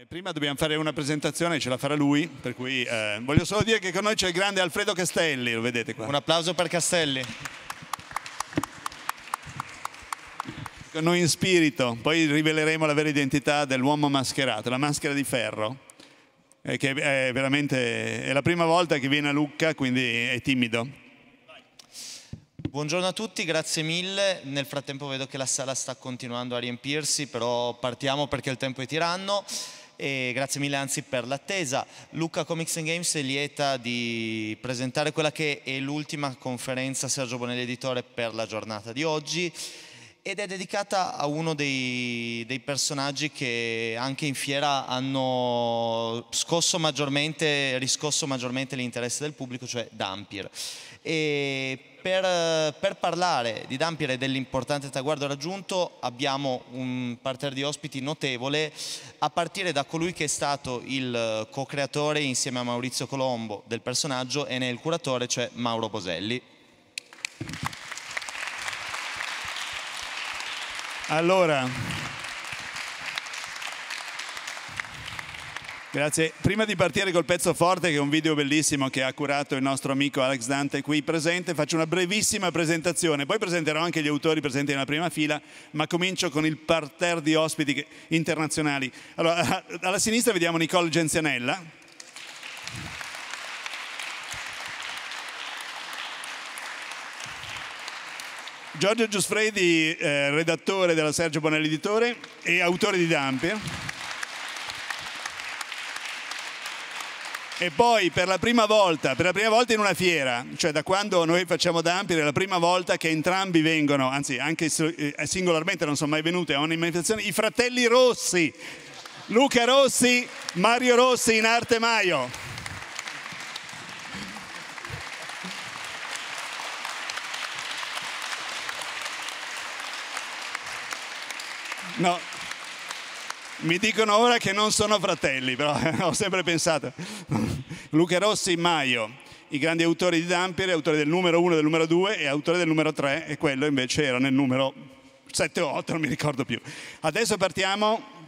Eh, prima dobbiamo fare una presentazione, ce la farà lui, per cui eh, voglio solo dire che con noi c'è il grande Alfredo Castelli, lo vedete qua. Un applauso per Castelli. Con noi in spirito, poi riveleremo la vera identità dell'uomo mascherato, la maschera di ferro, eh, che è veramente è la prima volta che viene a Lucca, quindi è timido. Buongiorno a tutti, grazie mille. Nel frattempo vedo che la sala sta continuando a riempirsi, però partiamo perché il tempo è tiranno e grazie mille anzi per l'attesa. Luca Comics and Games è lieta di presentare quella che è l'ultima conferenza Sergio Bonelli Editore per la giornata di oggi ed è dedicata a uno dei, dei, personaggi che anche in fiera hanno maggiormente, riscosso maggiormente l'interesse del pubblico, cioè Dampir. E per, eh, per parlare di Dampier e dell'importante traguardo raggiunto abbiamo un parterre di ospiti notevole a partire da colui che è stato il eh, co-creatore insieme a Maurizio Colombo del personaggio e ne è il curatore, cioè Mauro Boselli. Allora, Grazie. Prima di partire col pezzo forte, che è un video bellissimo che ha curato il nostro amico Alex Dante qui presente, faccio una brevissima presentazione. Poi presenterò anche gli autori presenti nella prima fila, ma comincio con il parterre di ospiti internazionali. Allora, alla sinistra vediamo Nicole Genzianella. Giorgio Giusfredi, eh, redattore della Sergio Bonelli Editore e autore di Dampier. E poi per la prima volta, per la prima volta in una fiera, cioè da quando noi facciamo Dampire, è la prima volta che entrambi vengono, anzi anche eh, singolarmente non sono mai venuti a una manifestazione, i fratelli Rossi, Luca Rossi, Mario Rossi in arte Maio. No, mi dicono ora che non sono fratelli, però ho sempre pensato. Luca Rossi Maio, i grandi autori di Dampire, autore del numero 1 e del numero 2 e autore del numero 3 e quello invece era nel numero 7 o 8, non mi ricordo più. Adesso partiamo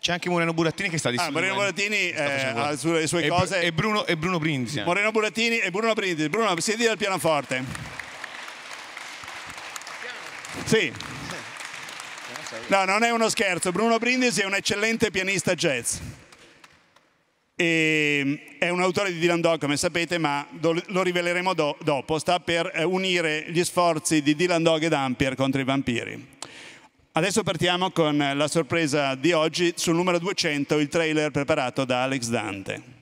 c'è anche Moreno Burattini che sta discutendo. Ah, Moreno Burattini eh, ha le sue e cose. e, Bruno, e Bruno Brinzia. Moreno Burattini e Bruno Brinzia. Bruno, siediti al pianoforte. Sì. No, non è uno scherzo. Bruno Brindisi è un eccellente pianista jazz. E mm, è un autore di Dylan Dog, come sapete, ma lo riveleremo do dopo. Sta per eh, unire gli sforzi di Dylan Dog e Dampier contro i vampiri. Adesso partiamo con la sorpresa di oggi sul numero 200, il trailer preparato da Alex Dante.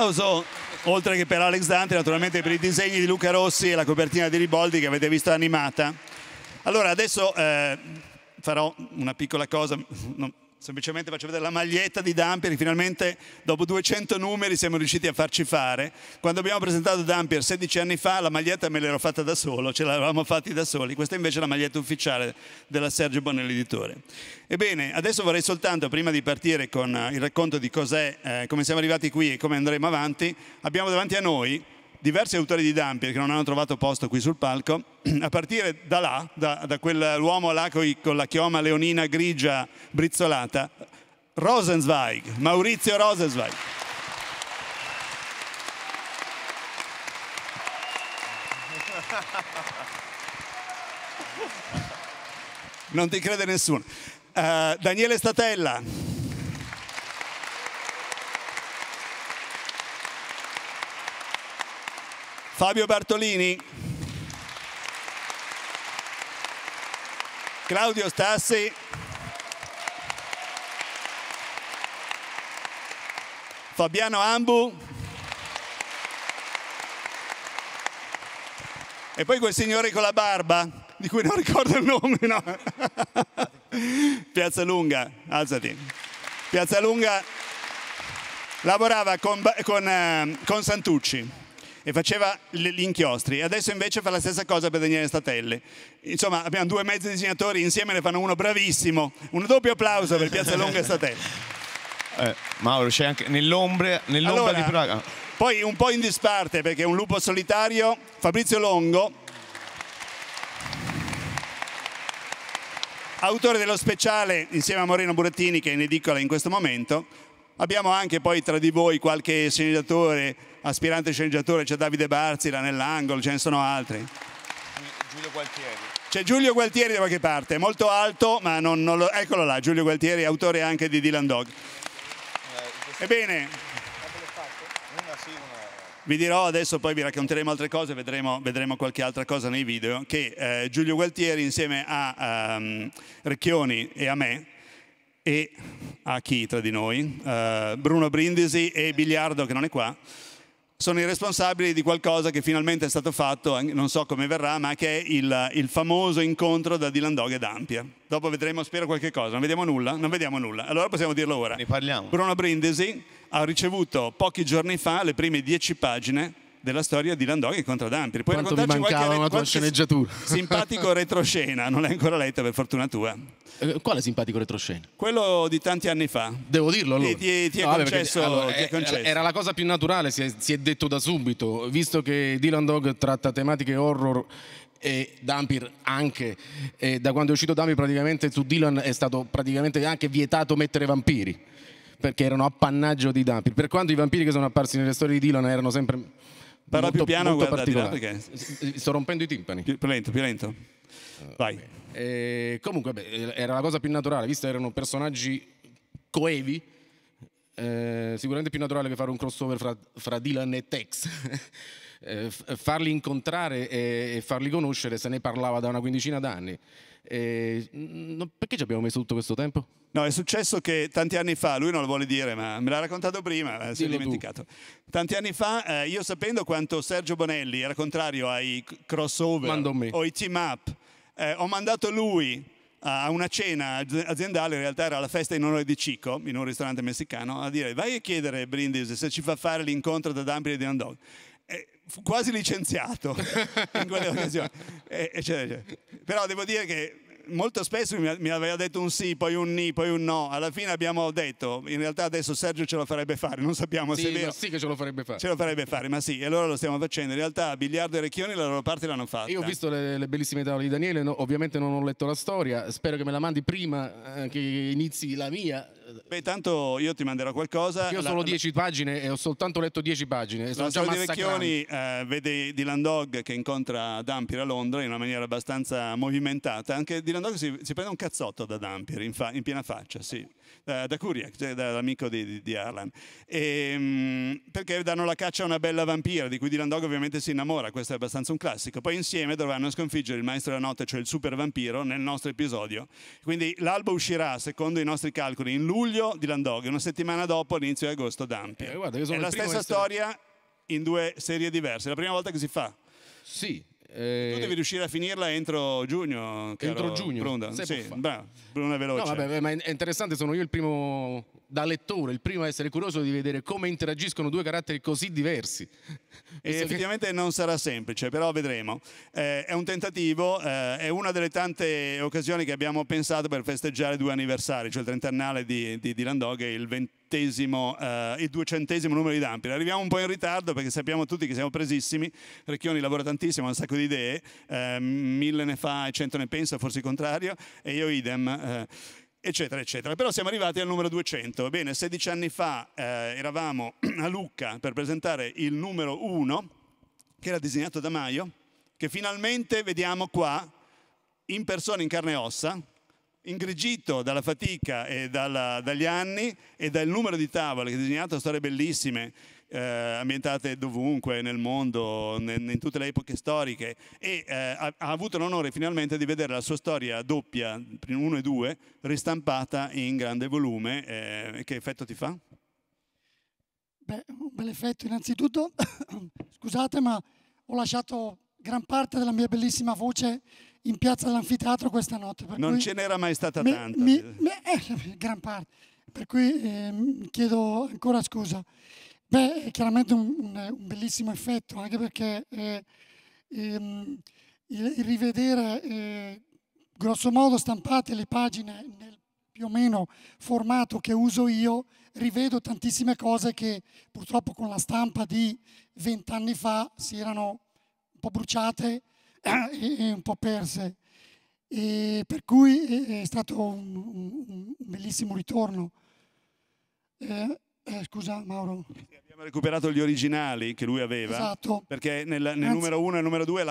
applauso oltre che per Alex Dante, naturalmente per i disegni di Luca Rossi e la copertina di Riboldi che avete visto animata. Allora, adesso eh, farò una piccola cosa, no, Semplicemente faccio vedere la maglietta di Dampier, che finalmente dopo 200 numeri siamo riusciti a farci fare. Quando abbiamo presentato Dampier 16 anni fa, la maglietta me l'ero fatta da solo, ce l'avevamo fatti da soli. Questa invece è la maglietta ufficiale della Sergio Bonelli Editore. Ebbene, adesso vorrei soltanto, prima di partire con il racconto di cos'è, eh, come siamo arrivati qui e come andremo avanti, abbiamo davanti a noi diversi autori di Dampier che non hanno trovato posto qui sul palco, a partire da là, da, da quell'uomo là con, la chioma leonina grigia brizzolata, Rosenzweig, Maurizio Rosenzweig. Non ti crede nessuno. Uh, Daniele Statella. Fabio Bartolini. Claudio Stassi. Fabiano Ambu. E poi quel signore con la barba, di cui non ricordo il nome, no? Piazza Lunga, alzati. Piazza Lunga lavorava con, con, eh, con Santucci e faceva gli inchiostri e adesso invece fa la stessa cosa per Daniele Statelli. Insomma abbiamo due mezzi disegnatori, insieme ne fanno uno bravissimo. Un doppio applauso per Piazza Longa e Statelli. Eh, Mauro, c'è anche nell'ombra, nell'ombra allora, di Praga. Poi un po' in disparte perché è un lupo solitario, Fabrizio Longo, autore dello speciale insieme a Moreno Burattini che è in edicola in questo momento. Abbiamo anche poi tra di voi qualche segnatore aspirante sceneggiatore, c'è Davide Barzila nell'angolo, ce ne sono altri. Giulio Gualtieri. C'è Giulio Gualtieri da qualche parte, molto alto, ma non, non lo... eccolo là, Giulio Gualtieri, autore anche di Dylan Dog. Eh, Ebbene, vi dirò adesso, poi vi racconteremo altre cose, vedremo, vedremo qualche altra cosa nei video, che eh, Giulio Gualtieri insieme a um, Recchioni e a me, e a chi tra di noi, uh, Bruno Brindisi e Biliardo che non è qua, sono i responsabili di qualcosa che finalmente è stato fatto, eh, non so come verrà, ma che è il, il famoso incontro da Dylan Dog ed Ampia. Dopo vedremo, spero, qualche cosa. Non vediamo nulla? Non vediamo nulla. Allora possiamo dirlo ora. Ne parliamo. Bruno Brindisi ha ricevuto pochi giorni fa le prime dieci pagine della storia di Landoghi contro Dampiri. Puoi Quanto raccontarci mi mancava una tua sceneggiatura. simpatico retroscena, non l'hai ancora letta per fortuna tua. Eh, quale simpatico retroscena? Quello di tanti anni fa. Devo dirlo allora. Ti, ti, ti, no, è, concesso, perché, allora, ti è, eh, concesso, Era la cosa più naturale, si è, si è detto da subito, visto che Dylan Dog tratta tematiche horror e Dampir anche e da quando è uscito Dampir praticamente su Dylan è stato praticamente anche vietato mettere vampiri perché erano appannaggio di Dampir per quanto i vampiri che sono apparsi nelle storie di Dylan erano sempre Parla molto, più piano, guarda di là perché... Sto rompendo i timpani. Più, più lento, più lento. Eh, Vai. Eh, comunque, beh, eh, era la cosa più naturale, visto che erano personaggi coevi, eh, sicuramente più naturale che fare un crossover fra, fra Dylan e Tex. eh, farli incontrare e, farli conoscere, se ne parlava da una quindicina d'anni. Eh, no, perché ci abbiamo messo tutto questo tempo? No, è successo che tanti anni fa, lui non lo vuole dire, ma me l'ha raccontato prima, eh, si è dimenticato. Tu. Tanti anni fa, eh, io sapendo quanto Sergio Bonelli era contrario ai crossover o ai team up, eh, ho mandato lui a una cena aziendale, in realtà era la festa in onore di Cico, in un ristorante messicano, a dire vai a chiedere Brindisi se ci fa fare l'incontro da Dumpy e di Andog. Eh, quasi licenziato in quelle eccetera, eccetera. Cioè, cioè, però devo dire che molto spesso mi, aveva detto un sì, poi un ni, poi un no. Alla fine abbiamo detto, in realtà adesso Sergio ce lo farebbe fare, non sappiamo sì, se è vero. Sì che ce lo farebbe fare. Ce lo farebbe fare, ma sì, e allora lo stiamo facendo. In realtà Biliardo e Recchioni la loro parte l'hanno fatta. Io ho visto le, le bellissime tavole di Daniele, no, ovviamente non ho letto la storia, spero che me la mandi prima eh, che inizi la mia. Beh, tanto io ti manderò qualcosa. io sono solo 10 pagine e ho soltanto letto 10 pagine. La storia di Vecchioni eh, vede Dylan Dog che incontra Dampier a Londra in una maniera abbastanza movimentata. Anche Dylan Dog si, si prende un cazzotto da Dampier in, in piena faccia, sì da, da Kuria, cioè dall'amico di, di, di Arlan, e, ehm, perché danno la caccia a una bella vampira di cui Dylan Dog ovviamente si innamora, questo è abbastanza un classico. Poi insieme dovranno sconfiggere il maestro della notte, cioè il super vampiro, nel nostro episodio. Quindi l'albo uscirà, secondo i nostri calcoli, in luglio Dylan Dog, una settimana dopo all'inizio di agosto Dampi. Eh, guarda, è la stessa essere... storia in due serie diverse, è la prima volta che si fa. Sì, eh... Tu devi riuscire a finirla entro giugno. Entro giugno. Bruna. Sì, brava, Bruna veloce. No, vabbè, ma è interessante, sono io il primo da lettore, il primo a essere curioso di vedere come interagiscono due caratteri così diversi. E effettivamente non sarà semplice, però vedremo. Eh, è un tentativo, eh, è una delle tante occasioni che abbiamo pensato per festeggiare due anniversari, cioè il trentennale di, di Dylan Dog e il ventesimo, eh, il duecentesimo numero di Dampir. Arriviamo un po' in ritardo perché sappiamo tutti che siamo presissimi, Recchioni lavora tantissimo, ha un sacco di idee, eh, mille ne fa e cento ne pensa, forse il contrario, e io idem. Eh eccetera, eccetera. Però siamo arrivati al numero 200. Bene, 16 anni fa eh, eravamo a Lucca per presentare il numero 1, che era disegnato da Maio, che finalmente vediamo qua, in persona, in carne e ossa, ingrigito dalla fatica e dalla, dagli anni e dal numero di tavole che ha disegnato storie bellissime eh, ambientate dovunque nel mondo, in, in tutte le epoche storiche e eh, ha, ha, avuto l'onore finalmente di vedere la sua storia doppia, 1 e 2, ristampata in grande volume. Eh, che effetto ti fa? Beh, un bel effetto innanzitutto, scusate ma ho lasciato gran parte della mia bellissima voce in piazza dell'anfiteatro questa notte. non ce n'era mai stata mi, tanta. Mi, mi, eh, gran parte, per cui eh, chiedo ancora scusa. Beh, è chiaramente un, un, un bellissimo effetto, anche perché eh, ehm, il, il, rivedere eh, grosso modo stampate le pagine nel più o meno formato che uso io, rivedo tantissime cose che purtroppo con la stampa di vent'anni fa si erano un po' bruciate eh, e un po' perse. E per cui è stato un, un bellissimo ritorno. Eh, eh, scusa Mauro. Abbiamo recuperato gli originali che lui aveva, esatto. perché nel, nel numero uno e numero 2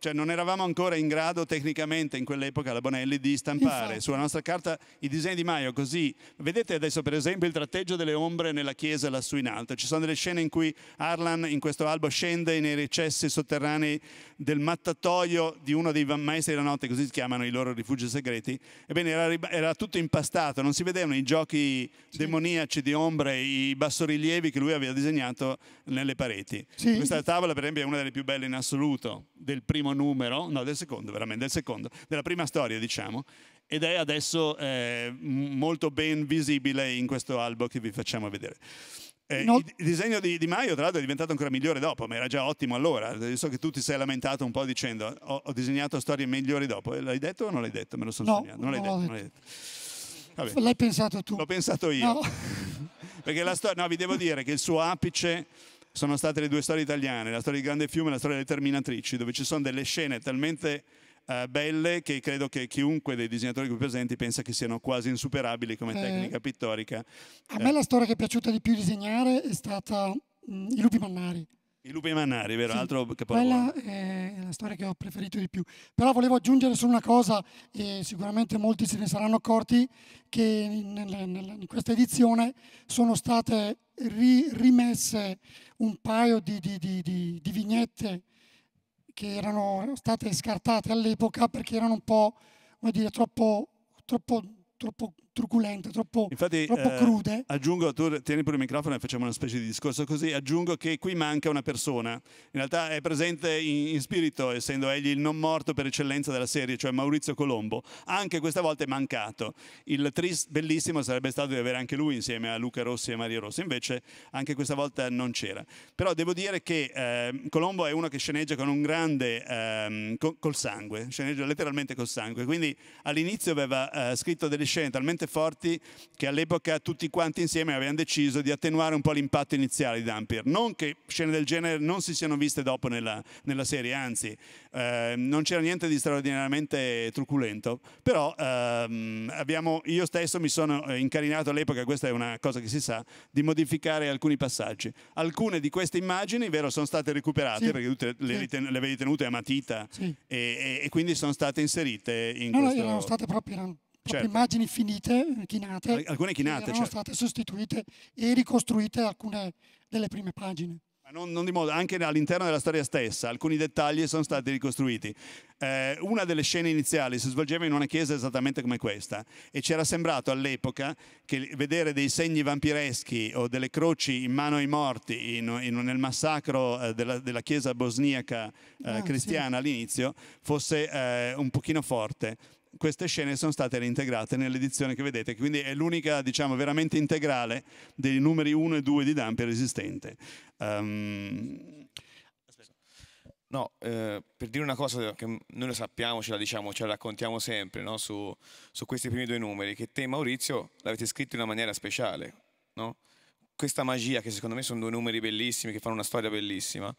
cioè non eravamo ancora in grado tecnicamente in quell'epoca la Bonelli di stampare Infatti. sulla nostra carta i disegni di Maio così. Vedete adesso per esempio il tratteggio delle ombre nella chiesa lassù in alto, ci sono delle scene in cui Arlan in questo albo scende nei recessi sotterranei del mattatoio di uno dei maestri della notte, così si chiamano i loro rifugi segreti, ebbene era, era tutto impastato, non si vedevano i giochi sì. demoniaci di ombre, i bassorilievi che lui aveva aveva disegnato nelle pareti. Sì. Questa tavola, per esempio, è una delle più belle in assoluto del primo numero, no, del secondo, veramente, del secondo, della prima storia, diciamo. Ed è adesso eh, molto ben visibile in questo albo che vi facciamo vedere. Eh, no. Il disegno di, di Maio, tra l'altro, è diventato ancora migliore dopo, ma era già ottimo allora. Io so che tu ti sei lamentato un po' dicendo ho, ho disegnato storie migliori dopo. L'hai detto o non l'hai detto? Me lo sono no, sognato. Non l'hai detto. Non l'hai detto. Vabbè. L'hai pensato tu? L'ho pensato io. No. Perché la storia, no, vi devo dire che il suo apice sono state le due storie italiane, la storia di Grande Fiume e la storia delle Terminatrici, dove ci sono delle scene talmente Uh, belle che credo che chiunque dei disegnatori qui presenti pensa che siano quasi insuperabili come eh, tecnica pittorica. A me eh. la storia che è piaciuta di più disegnare è stata mh, mm, I lupi mannari. I lupi mannari, vero? Sì, Altro che quella eh, è la storia che ho preferito di più. Però volevo aggiungere solo una cosa, e sicuramente molti se ne saranno accorti, che in, questa edizione sono state rimesse un paio di, di, di, di vignette che erano state scartate all'epoca perché erano un po', come dire, troppo, troppo, troppo turculente, troppo, Infatti, troppo eh, crude. Aggiungo, tu tieni pure il microfono e facciamo una specie di discorso così, aggiungo che qui manca una persona, in realtà è presente in, in spirito, essendo egli il non morto per eccellenza della serie, cioè Maurizio Colombo, anche questa volta è mancato. Il trist bellissimo sarebbe stato di avere anche lui insieme a Luca Rossi e Mario Rossi, invece anche questa volta non c'era. Però devo dire che eh, Colombo è uno che sceneggia con un grande, eh, col sangue, sceneggia letteralmente col sangue, quindi all'inizio aveva eh, scritto delle scene talmente forti che all'epoca tutti quanti insieme avevano deciso di attenuare un po' l'impatto iniziale di Dampier. Non che scene del genere non si siano viste dopo nella, nella serie, anzi eh, non c'era niente di straordinariamente truculento, però ehm, abbiamo, io stesso mi sono eh, incarinato all'epoca, questa è una cosa che si sa, di modificare alcuni passaggi. Alcune di queste immagini, vero, sono state recuperate sì. perché tutte le, sì. le avevi tenute a matita sì. e, e, e, quindi sono state inserite in no, questo... No, erano state proprio... Erano certo. immagini finite, eh, chinate, alcune chinate, erano certo. state sostituite e ricostruite alcune delle prime pagine. Non, non, di modo, anche all'interno della storia stessa alcuni dettagli sono stati ricostruiti. Eh, una delle scene iniziali si svolgeva in una chiesa esattamente come questa e ci era sembrato all'epoca che vedere dei segni vampireschi o delle croci in mano ai morti in, in, nel massacro eh, della, della, chiesa bosniaca eh, ah, cristiana sì. all'inizio fosse eh, un pochino forte queste scene sono state reintegrate nell'edizione che vedete, quindi è l'unica diciamo, veramente integrale dei numeri 1 e 2 di Dampier esistente. Um... Ehm, no, eh, per dire una cosa che noi lo sappiamo, ce la diciamo, ce la raccontiamo sempre no? su, su, questi primi due numeri, che te Maurizio l'avete scritto in una maniera speciale, no? questa magia che secondo me sono due numeri bellissimi, che fanno una storia bellissima,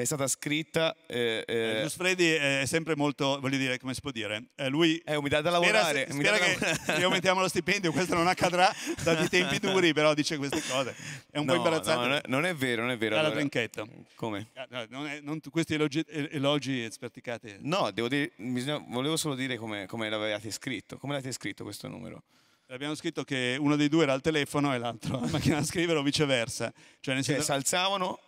è stata scritta... Eh, eh, eh Gius Freddy è sempre molto, voglio dire, come si può dire? Eh, lui è eh, umidità da lavorare. Spera, spera che lavorare. gli aumentiamo lo stipendio, questo non accadrà, dati tempi duri, però dice queste cose. È un no, po' imbarazzante. No, non, è, vero, non è vero. Allora, trinchetta. Come? Ah, no, non è, non, questi elogi, elogi sperticati. No, devo dire, bisogna, volevo solo dire come, come l'avevate scritto. Come l'avete scritto questo numero? Abbiamo scritto che uno dei due era al telefono e l'altro alla macchina da scrivere o viceversa. Cioè, cioè si alzavano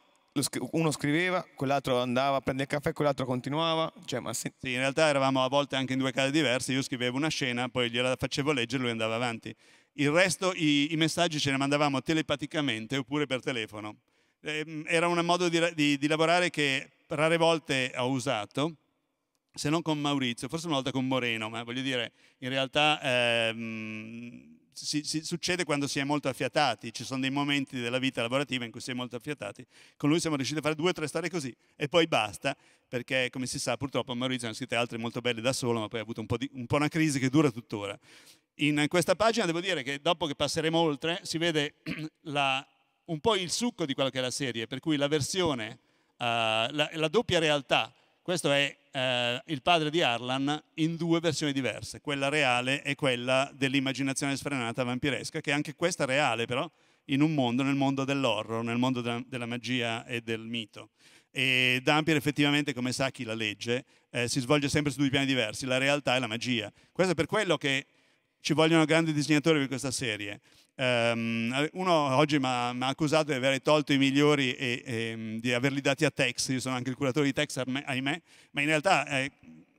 uno scriveva, quell'altro andava a prendere il caffè, quell'altro continuava. Cioè, sì. sì, in realtà eravamo a volte anche in due case diverse, io scrivevo una scena, poi gliela facevo leggere e lui andava avanti. Il resto, i, i, messaggi ce ne mandavamo telepaticamente oppure per telefono. Eh, era un modo di, di, di lavorare che rare volte ho usato, se non con Maurizio, forse una volta con Moreno, ma voglio dire, in realtà... Ehm, si, si, succede quando si è molto affiatati, ci sono dei momenti della vita lavorativa in cui si è molto affiatati, con lui siamo riusciti a fare due o tre storie così e poi basta, perché come si sa purtroppo Maurizio ne ha scritte altre molto belle da solo, ma poi ha avuto un po, di, un po' una crisi che dura tuttora. In questa pagina devo dire che dopo che passeremo oltre si vede la, un po' il succo di quella che è la serie, per cui la versione, uh, la, la doppia realtà questo è eh, il padre di Arlan in due versioni diverse, quella reale e quella dell'immaginazione sfrenata vampiresca, che è anche questa reale però in un mondo, nel mondo dell'horror, nel mondo della, della magia e del mito. E Dampier effettivamente, come sa chi la legge, eh, si svolge sempre su due piani diversi, la realtà e la magia. Questo è per quello che ci vogliono grandi disegnatori per questa serie. Ehm, uno oggi mi ha accusato di aver tolto i migliori e, e, di averli dati a Tex, io sono anche il curatore di Tex, ahimè, ma in realtà eh,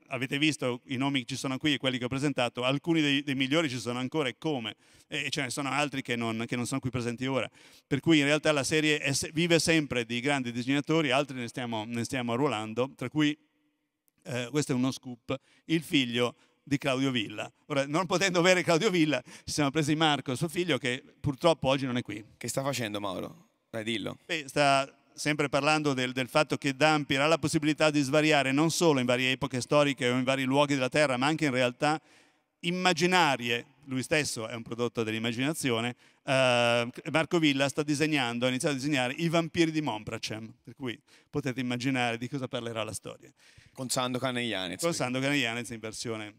avete visto i nomi che ci sono qui e quelli che ho presentato, alcuni dei, dei migliori ci sono ancora e come, e ce ne sono altri che non, che non sono qui presenti ora. Per cui in realtà la serie è, vive sempre di grandi disegnatori, altri ne stiamo, ne stiamo arruolando, tra cui, eh, questo è uno scoop, il figlio di Claudio Villa. Ora, non potendo avere Claudio Villa, ci siamo presi Marco, suo figlio, che purtroppo oggi non è qui. Che sta facendo Mauro? Dai, dillo. Beh, sta sempre parlando del, del, fatto che Dampir ha la possibilità di svariare non solo in varie epoche storiche o in vari luoghi della Terra, ma anche in realtà immaginarie. Lui stesso è un prodotto dell'immaginazione Ehm, Marco Villa sta disegnando, ha iniziato a disegnare i vampiri di Monpracem, per cui potete immaginare di cosa parlerà la storia. Con Sando Caneianez. Con Sando Caneianez in versione.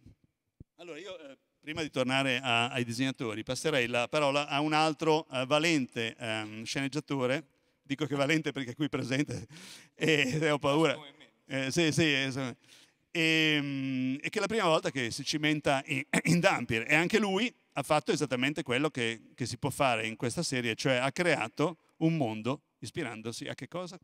Allora io... Eh, prima di tornare a, ai disegnatori, passerei la parola a un altro uh, valente um, sceneggiatore, dico che valente perché è qui presente e ho paura. Eh, sì, sì, e, e, ehm, che è la prima volta che si cimenta in, in Dampir e anche lui ha fatto esattamente quello che, che si può fare in questa serie, cioè ha creato un mondo ispirandosi a che cosa?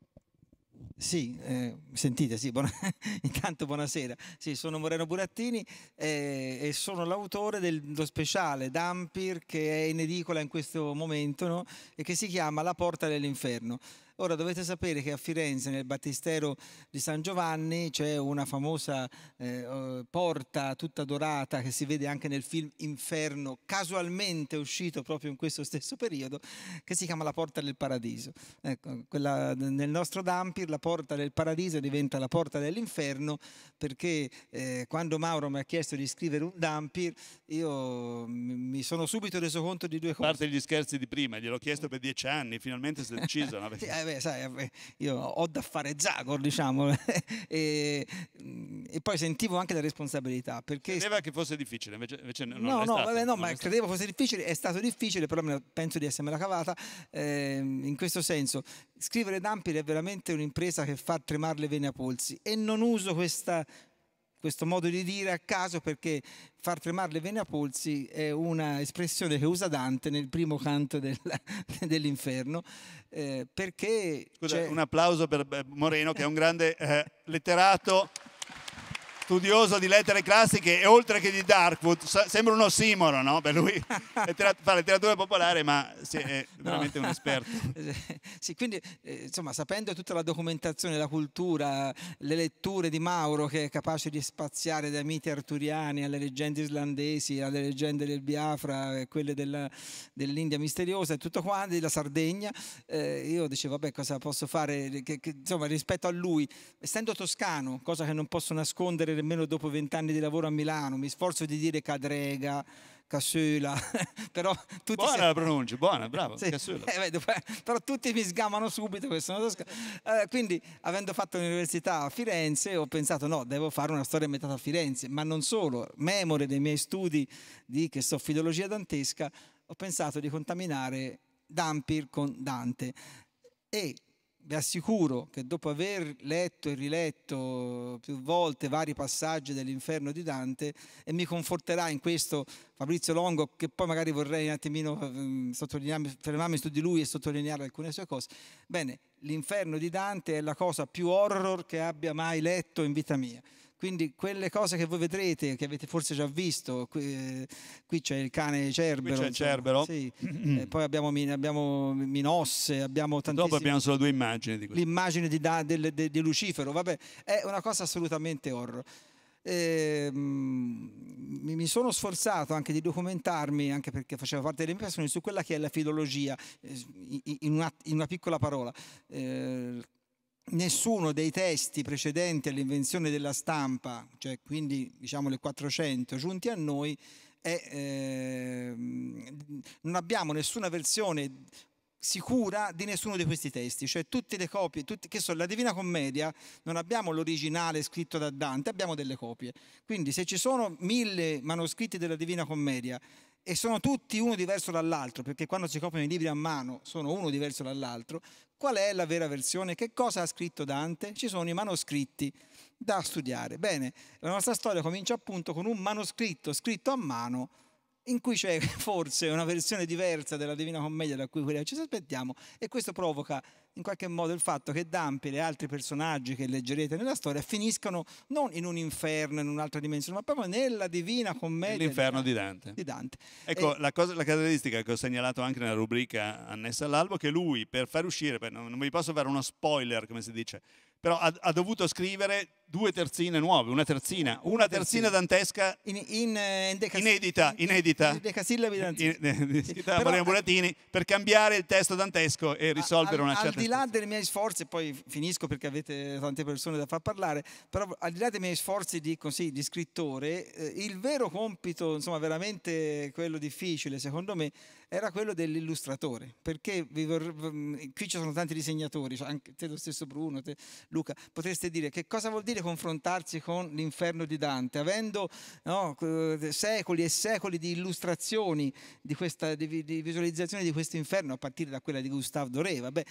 Sì, eh, sentite, sì, buona... intanto buonasera. Sì, sono Moreno Burattini eh, e sono l'autore dello speciale Dampir che è in edicola in questo momento no? e che si chiama La porta dell'inferno. Ora dovete sapere che a Firenze, nel battistero di San Giovanni, c'è una famosa eh, porta tutta dorata che si vede anche nel film Inferno, casualmente uscito proprio in questo stesso periodo, che si chiama la Porta del Paradiso. Ecco, quella, nel nostro Dampir la Porta del Paradiso diventa la Porta dell'Inferno perché eh, quando Mauro mi ha chiesto di scrivere un Dampir, io mi sono subito reso conto di due cose. A parte gli scherzi di prima, gliel'ho chiesto per dieci anni, finalmente si è deciso. No? Perché vabbè, sai, eh, eh, io ho da fare Zagor, diciamo, e, mm, e, poi sentivo anche la responsabilità. Perché Credeva che fosse difficile, invece, invece non no, è no, stato, vabbè, no, ma credevo fosse difficile, è stato difficile, però penso di essermela cavata. Eh, in questo senso, scrivere Dampir è veramente un'impresa che fa tremare le vene a polsi e non uso questa questo modo di dire a caso perché far tremare le vene a polsi è un'espressione che usa Dante nel primo canto dell'inferno eh, perché Scusa, un applauso per eh, Moreno che è un grande eh, letterato studioso di lettere classiche e oltre che di Darkwood, sembra un ossimoro, no? Beh, lui fa letteratura popolare, ma è veramente no. un esperto. Eh, sì, quindi eh, insomma, sapendo tutta la documentazione, la cultura, le letture di Mauro, che è capace di spaziare dai miti arturiani alle leggende islandesi, alle leggende del Biafra, eh, quelle della, dell'India misteriosa e tutto quanto, della Sardegna, eh, io dicevo, vabbè, cosa posso fare? Che, che, insomma, rispetto a lui, essendo toscano, cosa che non posso nascondere nemmeno dopo vent'anni di lavoro a Milano. Mi sforzo di dire Cadrega, Cassola, però tutti... Buona la pronuncia, buona, bravo, sì. eh, beh, però tutti mi sgamano subito eh, quindi, avendo fatto l'università a Firenze, ho pensato no, devo fare una storia ambientata a Firenze, ma non solo, memore dei miei studi di, che so, filologia dantesca, ho pensato di contaminare Dampir con Dante. E vi assicuro che dopo aver letto e riletto più volte vari passaggi dell'inferno di Dante e mi conforterà in questo Fabrizio Longo che poi magari vorrei un attimino ehm, fermarmi su di lui e sottolineare alcune sue cose. Bene, l'inferno di Dante è la cosa più horror che abbia mai letto in vita mia. Quindi quelle cose che voi vedrete, che avete forse già visto, qui, qui c'è il cane Cerbero. Qui c'è Cerbero. Sì. poi abbiamo, abbiamo, Minosse, abbiamo tantissime... Dopo abbiamo solo due immagini di questo. L'immagine di, di, di, di Lucifero, vabbè, è una cosa assolutamente horror. Eh, mi sono sforzato anche di documentarmi, anche perché facevo parte delle mie passioni, su quella che è la filologia, eh, in una, in una piccola parola. Eh, nessuno dei testi precedenti all'invenzione della stampa, cioè quindi diciamo le 400 giunti a noi, è, eh, non abbiamo nessuna versione sicura di nessuno di questi testi, cioè tutte le copie, tutte, che sono la Divina Commedia, non abbiamo l'originale scritto da Dante, abbiamo delle copie. Quindi se ci sono mille manoscritti della Divina Commedia, e sono tutti uno diverso dall'altro, perché quando si coprono i libri a mano sono uno diverso dall'altro, qual è la vera versione? Che cosa ha scritto Dante? Ci sono i manoscritti da studiare. Bene, la nostra storia comincia appunto con un manoscritto scritto a mano in cui c'è forse una versione diversa della Divina Commedia da cui quella ci aspettiamo e questo provoca in qualche modo il fatto che Dampi e altri personaggi che leggerete nella storia finiscano non in un inferno, in un'altra dimensione, ma proprio nella Divina Commedia. L'inferno di Dante. Di Dante. Ecco, e... la, cosa, la, caratteristica che ho segnalato anche nella rubrica annessa all'albo è che lui, per far uscire, per, non, non vi posso fare uno spoiler, come si dice, però ha, ha dovuto scrivere due terzine nuove, una terzina, una, una terzina, terzina dantesca in, in, eh, in decas- inedita, inedita. In decasillabi dantesche. Eh, sì. Maria Buratini per cambiare il testo dantesco e risolvere a, una al, certa Al di là dei miei sforzi, poi finisco perché avete tante persone da far parlare, però al di là dei miei sforzi di, così, di scrittore, eh, il vero compito, insomma veramente quello difficile secondo me, era quello dell'illustratore, perché vor- qui ci sono tanti disegnatori, cioè anche te lo stesso Bruno, te, Luca, potreste dire che cosa vuol dire impossibile confrontarsi con l'inferno di Dante, avendo no, eh, secoli e secoli di illustrazioni di, questa, di, di visualizzazione di questo inferno, a partire da quella di Gustave Doré. Vabbè,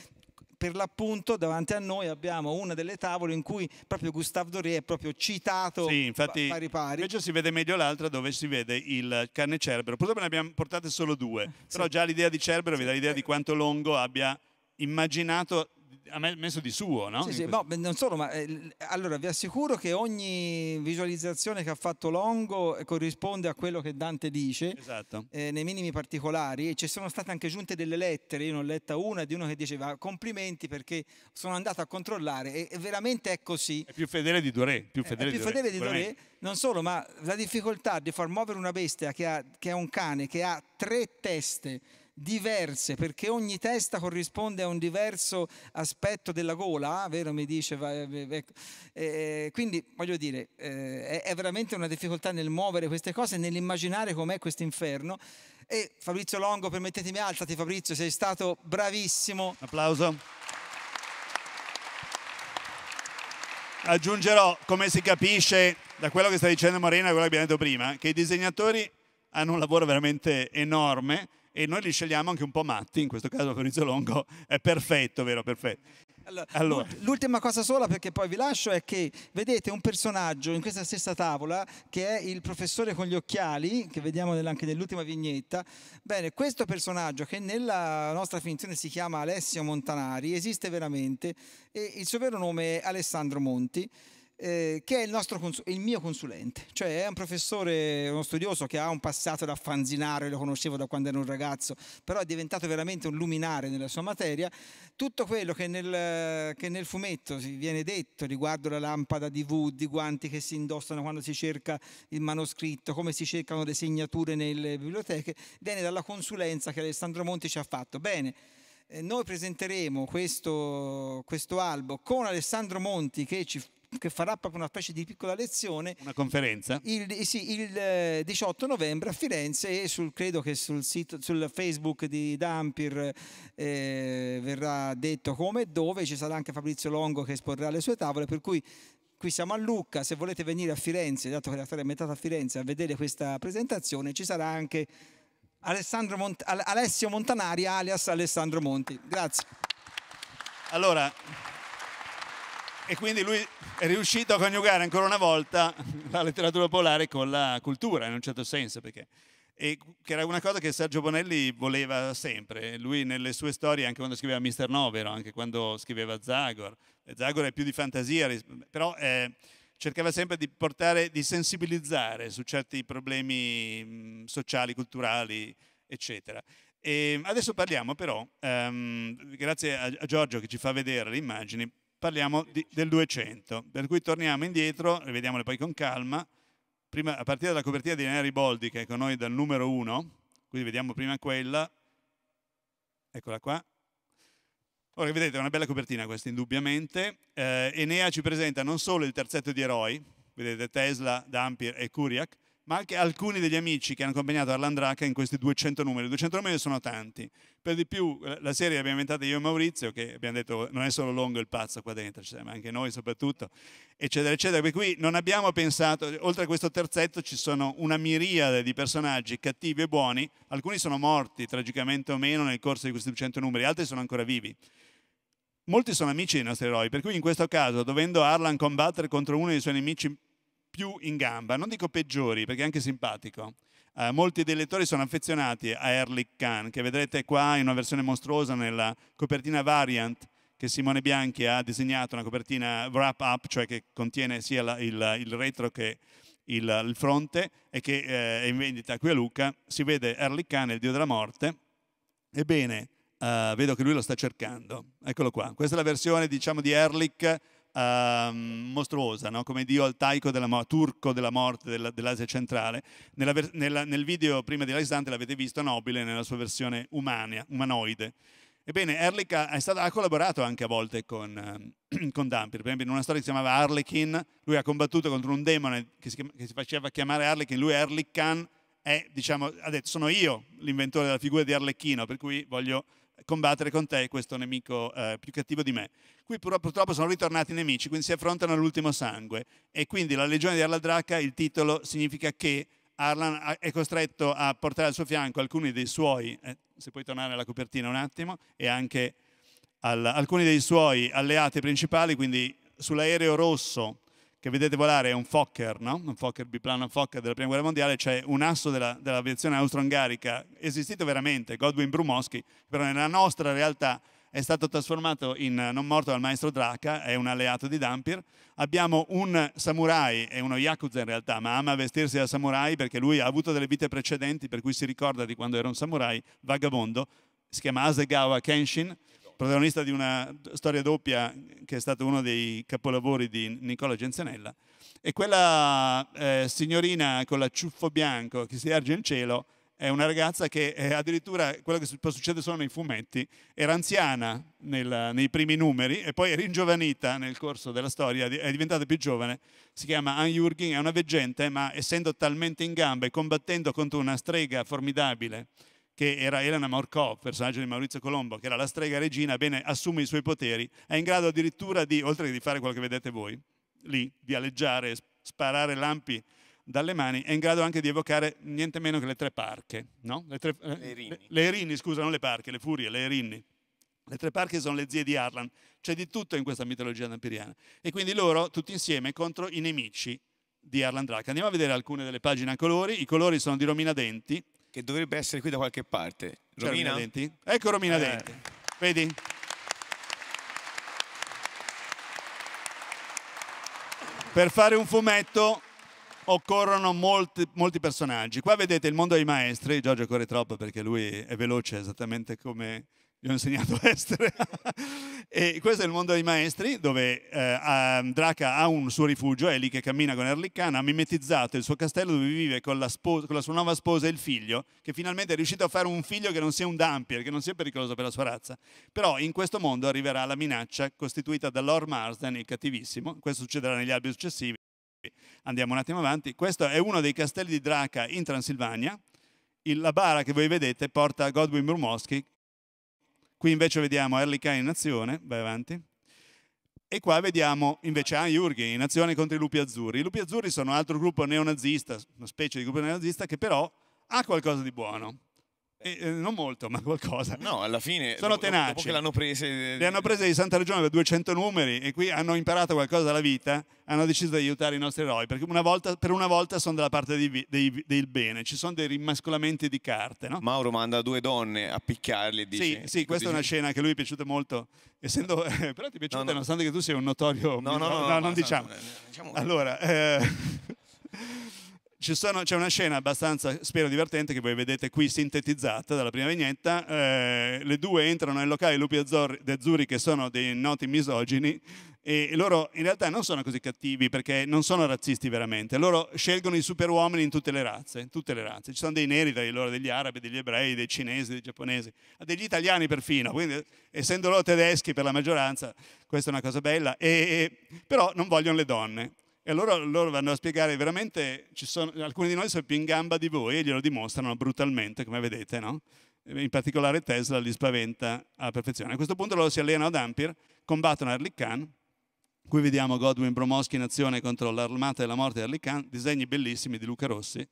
per l'appunto davanti a noi abbiamo una delle tavole in cui proprio Gustave Doré è proprio citato sì, infatti, pari pari. Invece si vede meglio l'altra dove si vede il cane Cerbero. Purtroppo ne abbiamo portate solo due, eh, però già l'idea di Cerbero sì, vi dà l'idea di quanto Longo abbia immaginato ha messo di suo, no? Sì, sì, no non solo, ma eh, allora vi assicuro che ogni visualizzazione che ha fatto Longo eh, corrisponde a quello che Dante dice esatto. eh, nei minimi particolari e ci sono state anche giunte delle lettere, io ne ho letta una di uno che diceva complimenti perché sono andato a controllare e, e veramente è così. È più fedele di Doré, più eh, fedele, più di, fedele di Doré. Non solo, ma la difficoltà di far muovere una bestia che, ha, che è un cane, che ha tre teste, diverse, perché ogni testa corrisponde a un diverso aspetto della gola, ah, vero mi dice? Eh, eh, ecco. eh, eh, quindi voglio dire, eh, è veramente una difficoltà nel muovere queste cose, nell'immaginare com'è questo inferno. E Fabrizio Longo, permettetemi, alzati Fabrizio, sei stato bravissimo. Un applauso. Aggiungerò, come si capisce da quello che sta dicendo Morena e quello che abbiamo detto prima, che i disegnatori hanno un lavoro veramente enorme e noi li scegliamo anche un po' matti, in questo caso Fabrizio Longo è perfetto, vero? Perfetto. Allora. L'ultima cosa sola perché poi vi lascio è che vedete un personaggio in questa stessa tavola che è il professore con gli occhiali, che vediamo anche nell'ultima vignetta. Bene, questo personaggio che nella nostra finzione si chiama Alessio Montanari esiste veramente e il suo vero nome è Alessandro Monti eh, che è il, consul- il, mio consulente, cioè è un professore, uno studioso che ha un passato da fanzinare, lo conoscevo da quando ero un ragazzo, però è diventato veramente un luminare nella sua materia. Tutto quello che nel, che nel fumetto viene detto riguardo la lampada di Wood, i guanti che si indossano quando si cerca il manoscritto, come si cercano le segnature nelle biblioteche, viene dalla consulenza che Alessandro Monti ci ha fatto. Bene eh, noi presenteremo questo, questo albo con Alessandro Monti che ci che farà proprio una specie di piccola lezione. Una conferenza? Il, eh, sì, il 18 eh, novembre a Firenze e sul, credo che sul, sito, sul Facebook di Dampir eh, verrà detto come e dove, ci sarà anche Fabrizio Longo che esporrà le sue tavole, per cui qui siamo a Lucca, se volete venire a Firenze, dato che la storia è metà a Firenze, a vedere questa presentazione, ci sarà anche Mont Alessio Montanari alias Alessandro Monti. Grazie. Allora, e quindi lui è riuscito a coniugare ancora una volta la letteratura polare con la cultura, in un certo senso, perché e che era una cosa che Sergio Bonelli voleva sempre. Lui nelle sue storie, anche quando scriveva Mister Novero, anche quando scriveva Zagor, Zagor è più di fantasia, però eh, cercava sempre di portare, di sensibilizzare su certi problemi mh, mm, sociali, culturali, eccetera. E adesso parliamo però, um, grazie a, a Giorgio che ci fa vedere le immagini, parliamo di, del 200, per cui torniamo indietro, rivediamole poi con calma, prima, a partire dalla copertina di Nenea Riboldi che è con noi dal numero 1, quindi vediamo prima quella, eccola qua. Ora vedete, è una bella copertina questa indubbiamente, eh, Enea ci presenta non solo il terzetto di eroi, vedete Tesla, Dampir e Curiac, ma anche alcuni degli amici che hanno accompagnato Arlandraca in questi 200 numeri. 200 numeri sono tanti. Per di più eh, la serie l'abbiamo inventata io e Maurizio, che abbiamo detto non è solo Longo il pazzo qua dentro, ci siamo anche noi soprattutto, eccetera, eccetera. Per cui non abbiamo pensato, oltre a questo terzetto ci sono una miriade di personaggi cattivi e buoni, alcuni sono morti tragicamente o meno nel corso di questi 200 numeri, altri sono ancora vivi. Molti sono amici dei nostri eroi, per cui in questo caso, dovendo Arlan combattere contro uno dei suoi nemici più in gamba, non dico peggiori perché è anche simpatico. Eh, molti dei lettori sono affezionati a Erlich Kahn, che vedrete qua in una versione mostruosa nella copertina variant che Simone Bianchi ha disegnato, una copertina wrap up, cioè che contiene sia la, il, il, retro che il, il fronte e che eh, è in vendita qui a Luca. Si vede Erlich Kahn, il dio della morte. Ebbene, eh, vedo che lui lo sta cercando. Eccolo qua. Questa è la versione, diciamo, di Erlich uh, mostruosa, no? come dio altaico della morte, turco della morte della, dell'Asia centrale. Nella, nella, nel video prima di Alessandro l'avete visto, Nobile, nella sua versione umana, umanoide. Ebbene, Erlich ha, stato, ha, collaborato anche a volte con, eh, con Dampir. Per esempio, in una storia che si chiamava Harlequin, lui ha combattuto contro un demone che si, che si faceva chiamare Harlequin. Lui, Erlich Khan, è, diciamo, ha detto: Sono io l'inventore della figura di Arlecchino, per cui voglio combattere con te questo nemico eh, più cattivo di me. Qui però, purtroppo sono ritornati i nemici, quindi si affrontano all'ultimo sangue. E quindi la legione di Arladraca, il titolo significa che Arlan è costretto a portare al suo fianco alcuni dei suoi, eh, se puoi tornare alla copertina un attimo, e anche al, alcuni dei suoi alleati principali, quindi sull'aereo rosso che vedete volare è un Fokker, no? un Fokker biplano, un Fokker della Prima Guerra Mondiale, c'è cioè un asso della, dell'aviazione austro-ungarica, esistito veramente, Godwin Brumoschi, però nella nostra realtà è stato trasformato in non morto dal maestro Draka, è un alleato di Dampir. Abbiamo un samurai, è uno yakuza in realtà, ma ama vestirsi da samurai perché lui ha avuto delle vite precedenti, per cui si ricorda di quando era un samurai vagabondo, si chiama Asegawa Kenshin, protagonista di una storia doppia che è stato uno dei capolavori di Nicola Genzenella, e quella eh, signorina con la ciuffo bianco che si erge in cielo è una ragazza che è addirittura quello che può succedere solo nei fumetti, era anziana nel, nei primi numeri e poi è ringiovanita nel corso della storia, è diventata più giovane, si chiama Ann Jurgin, è una veggente ma essendo talmente in gamba e combattendo contro una strega formidabile che era Elena Morcò, personaggio di Maurizio Colombo, che era la strega regina, bene, assume i suoi poteri, è in grado addirittura di, oltre che di fare quello che vedete voi, lì, di aleggiare, sparare lampi dalle mani, è in grado anche di evocare niente meno che le tre parche, no? Le, tre, eh, le, rinni. Le, le rinni, scusa, non le parche, le furie, le rinni. Le tre parche sono le zie di Arlan, c'è di tutto in questa mitologia nampiriana. E quindi loro, tutti insieme, contro i nemici di Arlan Drake. Andiamo a vedere alcune delle pagine a colori. I colori sono di Romina Denti, che dovrebbe essere qui da qualche parte. Cioè, Romina? Romina Denti? Ecco Romina eh. Denti. Vedi? Per fare un fumetto occorrono molti, molti, personaggi. Qua vedete il mondo dei maestri, Giorgio corre troppo perché lui è veloce esattamente come gli ho insegnato a essere. e questo è il mondo dei maestri, dove eh, Draca ha un suo rifugio, è lì che cammina con Erlicana, ha mimetizzato il suo castello dove vive con la, sposa, con la, sua nuova sposa e il figlio, che finalmente è riuscito a fare un figlio che non sia un dampier, che non sia pericoloso per la sua razza. Però in questo mondo arriverà la minaccia costituita da Lord Marsden, il cattivissimo, questo succederà negli albi successivi. Andiamo un attimo avanti. Questo è uno dei castelli di Draca in Transilvania. la bara che voi vedete porta a Godwin Brumowski, Qui invece vediamo Erli in azione, vai avanti. E qua vediamo invece Han ah, Jurgen in azione contro i lupi azzurri. I lupi azzurri sono un altro gruppo neonazista, una specie di gruppo neonazista che però ha qualcosa di buono. Eh, eh, non molto, ma qualcosa. No, alla fine sono tenaci. Dopo prese... Eh, Le hanno prese di Santa Regione per 200 numeri e qui hanno imparato qualcosa dalla vita, hanno deciso di aiutare i nostri eroi, perché una volta, per una volta sono dalla parte di, dei, del bene, ci sono dei rimascolamenti di carte. No? Mauro manda due donne a picchiarli dice... Sì, sì questa dice... è una scena che lui è piaciuta molto, essendo... Eh, però ti è piaciuta no, no. nonostante che tu sia un notorio... No, no, no, no, non diciamo. diciamo... Allora... sono, c'è una scena abbastanza, spero, divertente che voi vedete qui sintetizzata dalla prima vignetta. Eh, le due entrano nel locale Lupi Azzurri, che sono dei noti misogini, e loro in realtà non sono così cattivi perché non sono razzisti veramente. Loro scelgono i superuomini in tutte le razze, in tutte le razze. Ci sono dei neri, dei, loro, degli arabi, degli ebrei, dei cinesi, dei giapponesi, degli italiani perfino. Quindi, essendo loro tedeschi per la maggioranza, questa è una cosa bella. E, però non vogliono le donne. E allora loro vanno a spiegare veramente, sono, alcuni di noi sono più in gamba di voi e glielo dimostrano brutalmente, come vedete, no? In particolare Tesla li spaventa alla perfezione. A questo punto loro si allenano ad Ampir, combattono Erlik Khan, qui vediamo Godwin Bromoschi in azione contro l'armata della morte di Erlik Khan, disegni bellissimi di Luca Rossi,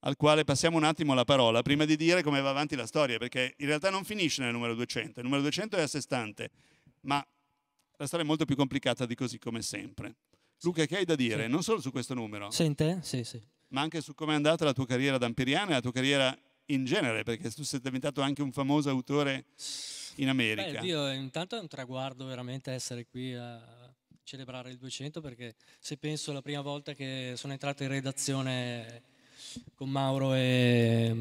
al quale passiamo un attimo la parola prima di dire come va avanti la storia, perché in realtà non finisce nel numero 200, il numero 200 è a sé stante, ma la storia è molto più complicata di così come sempre. Luca, che hai da dire? Sì. Non solo su questo numero. Sente? Sì, sì. Ma anche su come è andata la tua carriera da Amperiana e la tua carriera in genere, perché tu sei diventato anche un famoso autore in America. Beh, Dio, intanto è un traguardo veramente essere qui a celebrare il 200 perché se penso alla prima volta che sono entrato in redazione con Mauro e,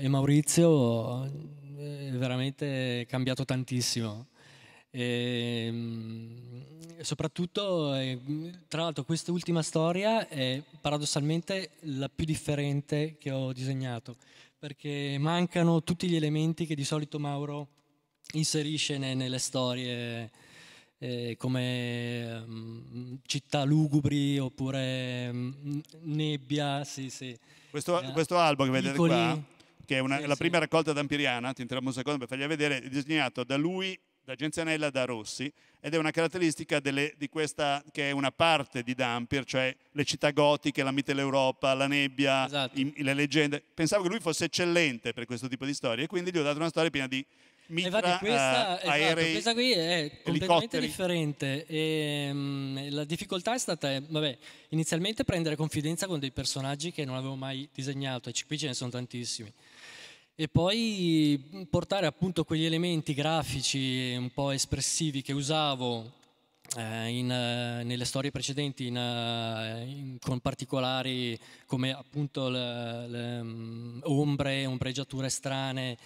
e Maurizio eh, è veramente cambiato tantissimo e, ehm, soprattutto, eh, tra l'altro, quest'ultima storia è paradossalmente la più differente che ho disegnato, perché mancano tutti gli elementi che di solito Mauro inserisce nelle storie eh, come mm, città lugubri oppure mm, nebbia. Sì, sì. Questo, eh, questo album che vedete piccoli, qua, che è una, sì, la prima raccolta dampiriana, ti interrompo un secondo per fargli vedere, è disegnato da lui da Genzianella da Rossi ed è una caratteristica delle, di questa che è una parte di Dampier, cioè le città gotiche, la Mitteleuropa, la nebbia, esatto. i, le leggende. Pensavo che lui fosse eccellente per questo tipo di storie e quindi gli ho dato una storia piena di mitra, e questa, uh, aerei, esatto, questa qui è completamente differente. E, um, la difficoltà è stata, eh, vabbè, inizialmente prendere confidenza con dei personaggi che non avevo mai disegnato, e qui ce ne sono tantissimi e poi mm, portare appunto quegli elementi grafici un po' espressivi che usavo eh, in, eh, nelle storie precedenti in, eh, in, con particolari come appunto le, le, mm, ombre, ombreggiature strane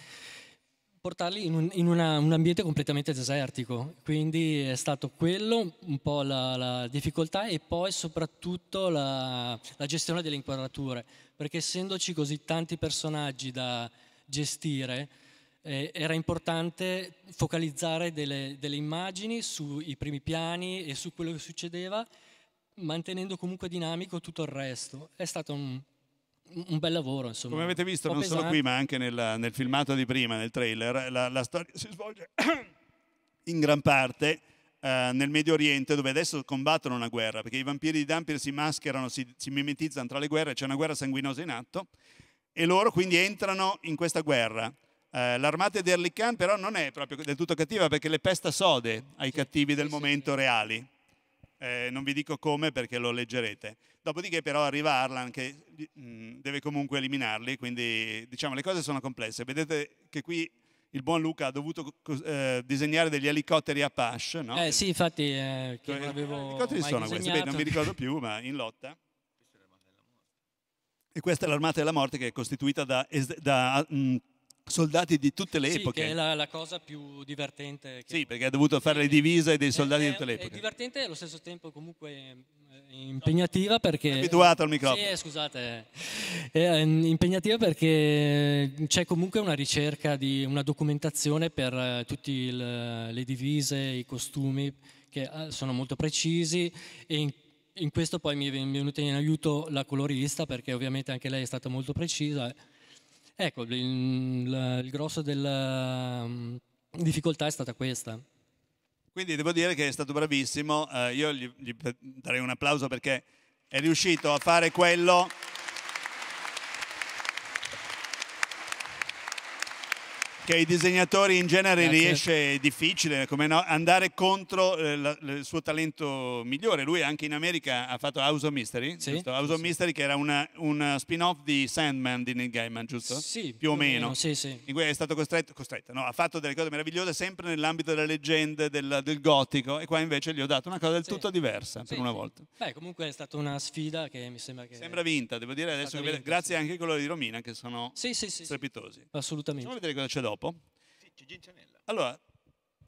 portarli in, un, in una, un, ambiente completamente desertico. Quindi è stato quello un po' la, la difficoltà e poi soprattutto la, la, gestione delle inquadrature, perché essendoci così tanti personaggi da gestire, eh, era importante focalizzare delle, delle immagini sui primi piani e su quello che succedeva, mantenendo comunque dinamico tutto il resto. È stato un, un bel lavoro. Insomma. Come avete visto, non pesante. solo qui, ma anche nel, nel, filmato di prima, nel trailer, eh, la, la storia si svolge in gran parte eh, nel Medio Oriente, dove adesso combattono una guerra, perché i vampiri di Dampir si mascherano, si, si mimetizzano tra le guerre, c'è una guerra sanguinosa in atto e loro quindi entrano in questa guerra. Eh, l'armata di Erlikan però non è proprio del tutto cattiva perché le pesta sode ai cattivi del momento reali. Eh, non vi dico come perché lo leggerete. Dopodiché però arriva Arlan che mh, deve comunque eliminarli, quindi diciamo le cose sono complesse. Vedete che qui il buon Luca ha dovuto eh, disegnare degli elicotteri Apache, no? Eh sì, infatti eh, che cioè, avevo Elicotteri sono disegnato. questi, Beh, non mi ricordo più, ma in lotta. E questa è l'armata della morte che è costituita da, da mh, mm, soldati di tutte le sì, epoche. Che è la, la cosa più divertente. sì, perché ha dovuto fare le divise dei soldati è, di tutte le epoche. È divertente e allo stesso tempo comunque eh, impegnativa perché... Abituato al microfono. Sì, eh, scusate. È ehm, impegnativa perché c'è comunque una ricerca di una documentazione per eh, tutte le divise, i costumi che sono molto precisi e in in questo poi mi è venuta in aiuto la colorista perché ovviamente anche lei è stata molto precisa. Ecco, il, il, grosso della mm, difficoltà è stata questa. Quindi devo dire che è stato bravissimo, eh, io gli, gli darei un applauso perché è riuscito a fare quello che ai disegnatori in genere Grazie. riesce difficile come no, andare contro eh, la, il suo talento migliore. Lui anche in America ha fatto House of Mystery, sì? House sì, of sì. Mystery che era un spin-off di Sandman di Neil Gaiman, giusto? Sì. Più o meno. Sì, sì. In cui è stato costretto, costretto no, ha fatto delle cose meravigliose sempre nell'ambito delle leggende, del, del, gotico e qua invece gli ho dato una cosa del tutto diversa per una volta. Beh, comunque è stata una sfida che mi sembra che... Sembra vinta, devo dire adesso, vinta, grazie anche a coloro di Romina che sono strepitosi. Assolutamente. Facciamo vedere cosa c'è dopo dopo? Sì, c'è Allora,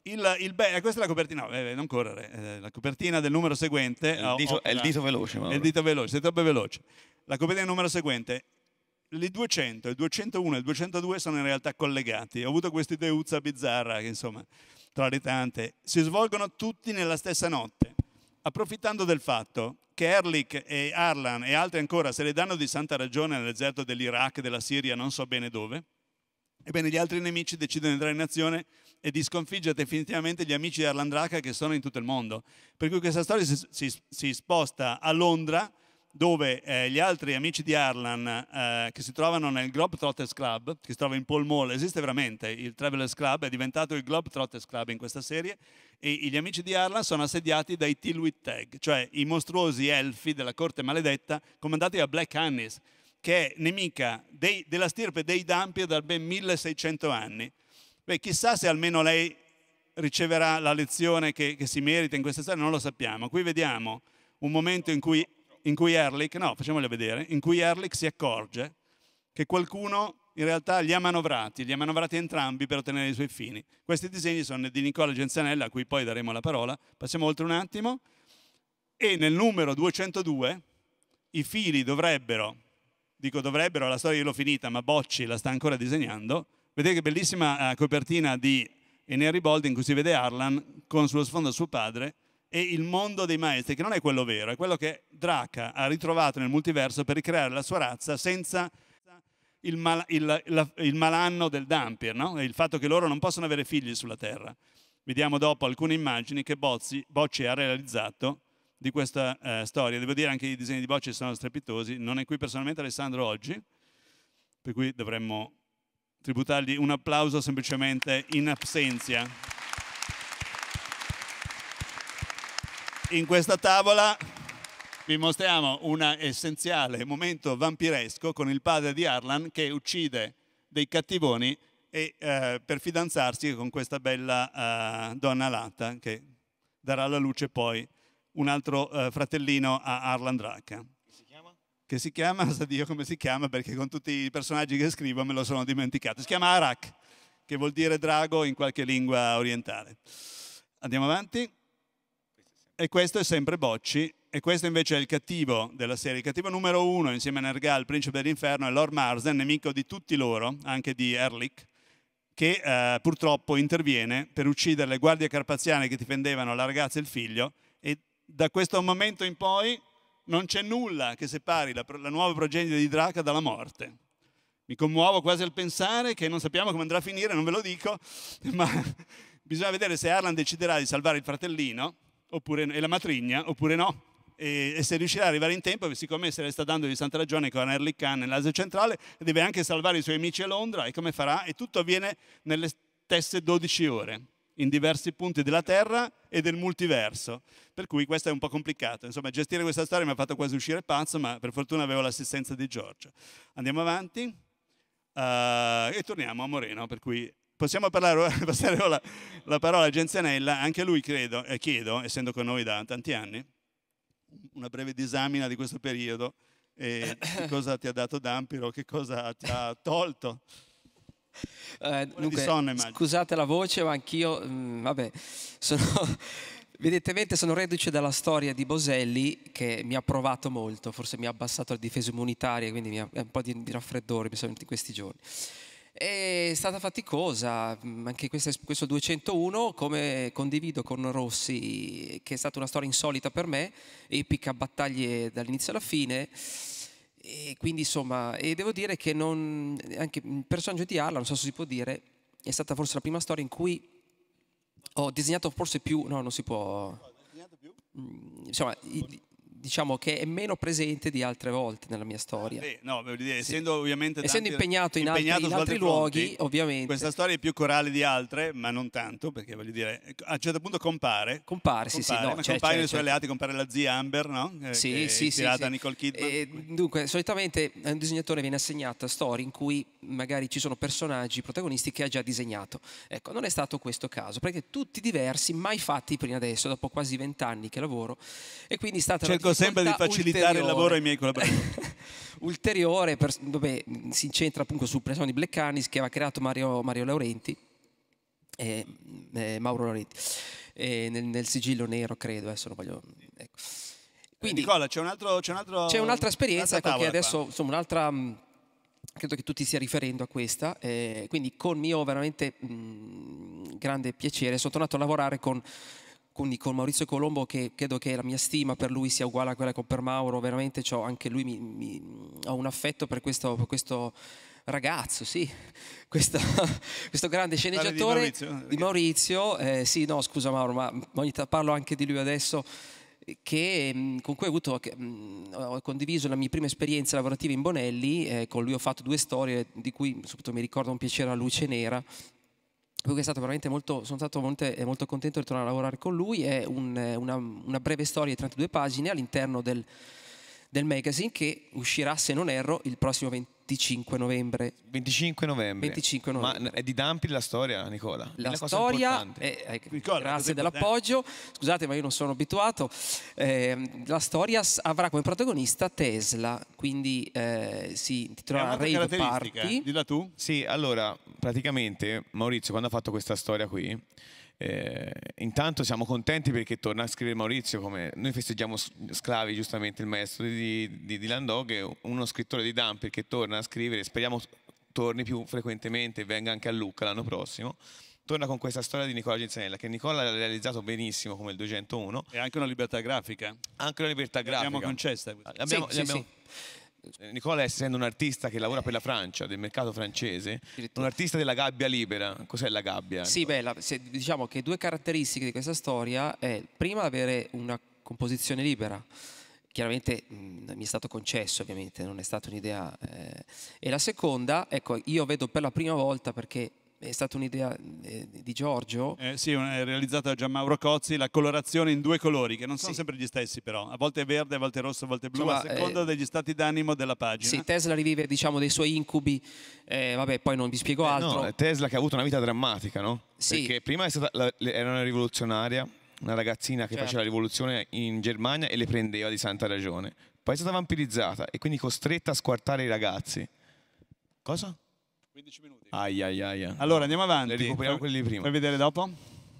il, il be- eh, questa è la copertina, no, eh, eh, non correre, eh, la copertina del numero seguente. È il oh, dito, oh, è il dito veloce, ma. È il dito veloce, sei troppo veloce. La copertina del numero seguente. Le 200, il 201 e il 202 sono in realtà collegati. Ho avuto questa ideuzza bizzarra, che insomma, tra le tante, si svolgono tutti nella stessa notte, approfittando del fatto che Erlich e Arlan e altri ancora se le danno di santa ragione nel deserto dell'Iraq, della Siria, non so bene dove, Ebbene, gli altri nemici decidono di entrare in azione e di sconfiggere definitivamente gli amici di Arlandraca che sono in tutto il mondo. Per cui questa storia si, si, si sposta a Londra, dove eh, gli altri amici di Arlan eh, che si trovano nel Trotters Club, che si trova in Paul Mall, esiste veramente, il Travelers Club è diventato il Trotters Club in questa serie, e gli amici di Arlan sono assediati dai Tilwit Tag, cioè i mostruosi elfi della corte maledetta comandati da Black Hannis che è nemica dei, della stirpe dei Dampier da ben 1600 anni. Beh, chissà se almeno lei riceverà la lezione che, che si merita in questa storia, non lo sappiamo. Qui vediamo un momento in cui, in cui Erlich, no, facciamolo vedere, in cui Erlich si accorge che qualcuno in realtà li ha manovrati, li ha manovrati entrambi per ottenere i suoi fini. Questi disegni sono di Nicola Genzianella, a cui poi daremo la parola. Passiamo oltre un attimo. E nel numero 202 i fili dovrebbero dico dovrebbero, la storia l'ho finita, ma Bocci la sta ancora disegnando. Vedete che bellissima eh, copertina di Enea Bold in cui si vede Arlan con sullo sfondo suo padre e il mondo dei maestri, che non è quello vero, è quello che Draca ha ritrovato nel multiverso per ricreare la sua razza senza il, mal, il, la, il malanno del Dampir, no? il fatto che loro non possono avere figli sulla Terra. Vediamo dopo alcune immagini che Bozzi, Bocci ha realizzato di questa eh, storia. Devo dire anche i disegni di bocce sono strepitosi. Non è qui personalmente Alessandro oggi, per cui dovremmo tributargli un applauso semplicemente in absenzia. In questa tavola vi mostriamo un essenziale momento vampiresco con il padre di Arlan che uccide dei cattivoni e, eh, per fidanzarsi con questa bella eh, donna latta che darà alla luce poi un altro eh, fratellino a Arlan Dracca. Si che si chiama, sa Dio come si chiama, perché con tutti i personaggi che scrivo me lo sono dimenticato. Si chiama Arak, che vuol dire drago in qualche lingua orientale. Andiamo avanti. E questo è sempre Bocci, e questo invece è il cattivo della serie, il cattivo numero uno insieme a Nergal, principe dell'inferno, è Lord Marsden, nemico di tutti loro, anche di Erlich, che eh, purtroppo interviene per uccidere le guardie carpaziane che difendevano la ragazza e il figlio da questo momento in poi non c'è nulla che separi la, la nuova progenie di Draca dalla morte. Mi commuovo quasi al pensare che non sappiamo come andrà a finire, non ve lo dico, ma bisogna vedere se Arlan deciderà di salvare il fratellino oppure, e la matrigna oppure no. E, e se riuscirà ad arrivare in tempo, siccome se le sta dando di santa ragione con Erlich Khan nell'Asia centrale, deve anche salvare i suoi amici a Londra e come farà? E tutto avviene nelle stesse 12 ore in diversi punti della Terra e del multiverso. Per cui questo è un po' complicato. Insomma, gestire questa storia mi ha fatto quasi uscire pazzo, ma per fortuna avevo l'assistenza di Giorgio. Andiamo avanti uh, e torniamo a Moreno, per cui possiamo parlare, passare la, la, parola a Genzianella. Anche lui credo, eh, chiedo, essendo con noi da tanti anni, una breve disamina di questo periodo e che cosa ti ha dato Dampiro, che cosa ti ha tolto. Eh, dunque, sonno, scusate la voce, ma anch'io, mh, mm, vabbè, sono, evidentemente sono reduce dalla storia di Boselli che mi ha provato molto, forse mi ha abbassato la difesa immunitaria, quindi mi ha, un po' di, di raffreddore mi sono venuti questi giorni. È stata faticosa, mm, anche questo, questo 201, come condivido con Rossi, che è stata una storia insolita per me, epica battaglie dall'inizio alla fine. E quindi insomma, e devo dire che non, anche il personaggio di Arla, non so se si può dire, è stata forse la prima storia in cui ho disegnato forse più, no non si può, mm, insomma, diciamo che è meno presente di altre volte nella mia storia. Beh, no, voglio dire, sì. essendo ovviamente essendo tanti, impegnato in, impegnato altri, in altri luoghi, ovviamente. Questa storia è più corale di altre, ma non tanto, perché voglio dire, ecco, a un certo punto compare. Compare, sì, compare, sì, no, cioè, compaiono cioè, i suoi cioè. alleati, compare la zia Amber, no? Eh, sì, sì, sì, sì. Tirata Nicole Kidman. E, eh, dunque, solitamente un disegnatore viene assegnato a storie in cui magari ci sono personaggi, protagonisti che ha già disegnato. Ecco, non è stato questo caso, perché tutti diversi, mai fatti prima adesso, dopo quasi vent'anni che lavoro, e quindi è stata Cerco sempre di facilitare il lavoro ai miei collaboratori. ulteriore, per, vabbè, si incentra appunto sul personaggio di Black Canis che aveva creato Mario, Mario Laurenti, eh, eh, Mauro Laurenti, eh, nel, nel, sigillo nero credo, adesso non voglio... Ecco. Quindi, eh, Nicola, c'è, un altro, c'è, un altro, c'è un'altra esperienza ecco, che adesso, insomma, un'altra credo che tu ti stia riferendo a questa, eh, quindi con mio veramente mh, mm, grande piacere sono tornato a lavorare con, con, con, Maurizio Colombo che credo che la mia stima per lui sia uguale a quella che ho per Mauro, veramente anche lui mi, mi, ho un affetto per questo, per questo ragazzo, sì, questo, questo grande sceneggiatore di Maurizio, di Maurizio eh, sì no scusa Mauro ma ogni tanto parlo anche di lui adesso che, con cui ho, avuto, ho, condiviso la mia prima esperienza lavorativa in Bonelli, eh, con lui ho fatto due storie di cui soprattutto mi ricordo un piacere a luce nera, per cui molto, sono stato molto, eh, molto, contento di tornare a lavorare con lui, è un, eh, una, una breve storia di 32 pagine all'interno del del magazine che uscirà, se non erro, il prossimo 25 novembre. 25 novembre. 25 novembre. Ma è di Dampi la storia, Nicola? La, la storia, è, eh, Nicola, grazie dell'appoggio, scusate ma io non sono abituato, eh, la storia avrà come protagonista Tesla, quindi eh, si intitolerà Rave Party. Dilla tu. Sì, allora, praticamente Maurizio quando ha fatto questa storia qui eh, intanto siamo contenti perché torna a scrivere Maurizio, come noi festeggiamo Sclavi, giustamente il maestro di, di, di Landoghe, uno scrittore di Dumper che torna a scrivere, speriamo torni più frequentemente e venga anche a Lucca l'anno prossimo torna con questa storia di Nicola Gensanella che Nicola ha realizzato benissimo come il 201 e anche una libertà grafica anche una libertà grafica l'abbiamo concessa sì, sì, sì. Eh, Nicola essendo un artista che lavora per la Francia, del mercato francese, un artista della gabbia libera, cos'è la gabbia? Sì, beh, la, se, diciamo che due caratteristiche di questa storia è prima avere una composizione libera, chiaramente mh, mi è stato concesso ovviamente, non è stata un'idea, eh, e la seconda, ecco, io vedo per la prima volta perché è stata un'idea eh, di Giorgio. Eh, sì, è realizzata da Gianmauro Cozzi, la colorazione in due colori, che non sono sì. sempre gli stessi però, a volte verde, a volte rosso, a volte blu, Insomma, a seconda eh, degli stati d'animo della pagina. Sì, Tesla rivive diciamo, dei suoi incubi, eh, vabbè poi non vi spiego eh, altro. No, Tesla che ha avuto una vita drammatica, no? Sì. Perché prima stata, era una rivoluzionaria, una ragazzina che certo. faceva la rivoluzione in Germania e le prendeva di santa ragione. Poi è stata vampirizzata e quindi costretta a squartare i ragazzi. Cosa? 15 minuti. Ai, ai, ai. Allora andiamo avanti. Le recuperiamo quelli di prima. Puoi vedere dopo?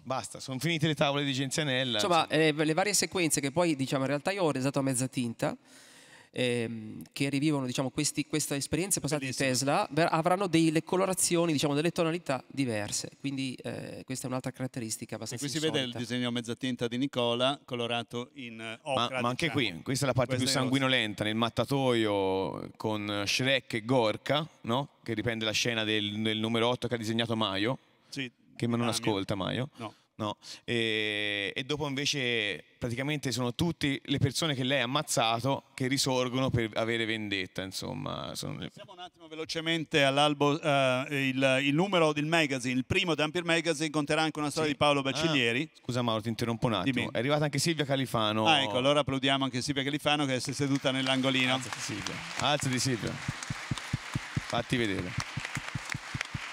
Basta, sono finite le tavole di Genzianella. Insomma, eh, le varie sequenze che poi, diciamo, in realtà io ho resato a mezza tinta ehm, che rivivono diciamo, questi, questa esperienza passata di Tesla avranno delle colorazioni, diciamo, delle tonalità diverse, quindi eh, questa è un'altra caratteristica abbastanza E qui si insolita. vede il disegno a mezzatinta di Nicola colorato in ocra. Ma, ma anche diciamo. qui, questa è la parte questa più sanguinolenta, nel mattatoio con Shrek e Gorka, no? che riprende la scena del, del numero 8 che ha disegnato Maio, sì, che non Damia. ascolta Maio. No. No? E, e, dopo invece praticamente sono tutte le persone che lei ha ammazzato che risorgono per avere vendetta. Insomma, sono... Passiamo un attimo velocemente all'albo, eh, il, il, numero del magazine, il primo Dampier Magazine conterrà anche una storia sì. di Paolo Bacciglieri. Ah, scusa Mauro, ti interrompo un attimo. Dimmi. È arrivata anche Silvia Califano. Ah, ecco, allora applaudiamo anche Silvia Califano che è seduta nell'angolino. Alzati Silvia. Alzati Silvia. Fatti vedere.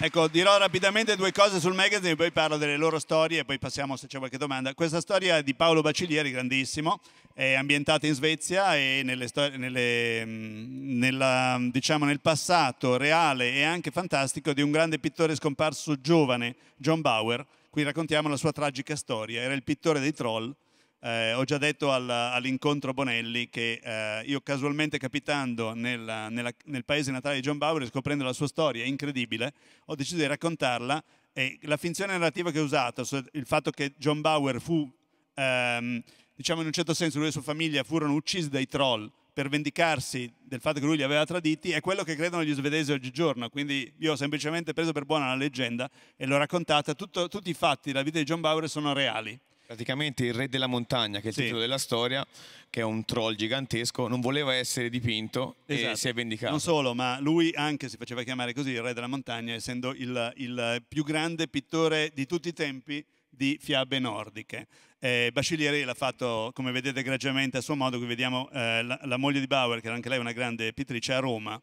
Ecco, dirò rapidamente due cose sul magazine, poi parlo delle loro storie e poi passiamo se c'è qualche domanda. Questa storia è di Paolo Bacilieri, grandissimo, è ambientata in Svezia e nelle nelle, mm, nella, diciamo, nel passato reale e anche fantastico di un grande pittore scomparso giovane, John Bauer. Qui raccontiamo la sua tragica storia, era il pittore dei troll eh, ho già detto al, all'incontro Bonelli che eh, io casualmente capitando nella, nella, nel paese natale di John Bauer, scoprendo la sua storia incredibile, ho deciso di raccontarla e la finzione narrativa che ho usato, il fatto che John Bauer fu, ehm, diciamo in un certo senso, lui e sua famiglia furono uccisi dai troll per vendicarsi del fatto che lui li aveva traditi, è quello che credono gli svedesi oggigiorno. Quindi io ho semplicemente preso per buona la leggenda e l'ho raccontata. Tutto, tutti i fatti della vita di John Bauer sono reali. Praticamente il re della montagna, che è il sì. titolo della storia, che è un troll gigantesco, non voleva essere dipinto esatto. e si è vendicato. Non solo, ma lui anche si faceva chiamare così il re della montagna, essendo il, il più grande pittore di tutti i tempi di fiabe nordiche. Eh, Bacilieri l'ha fatto, come vedete, egregiamente a suo modo. Qui vediamo eh, la, la, moglie di Bauer, che era anche lei una grande pittrice a Roma,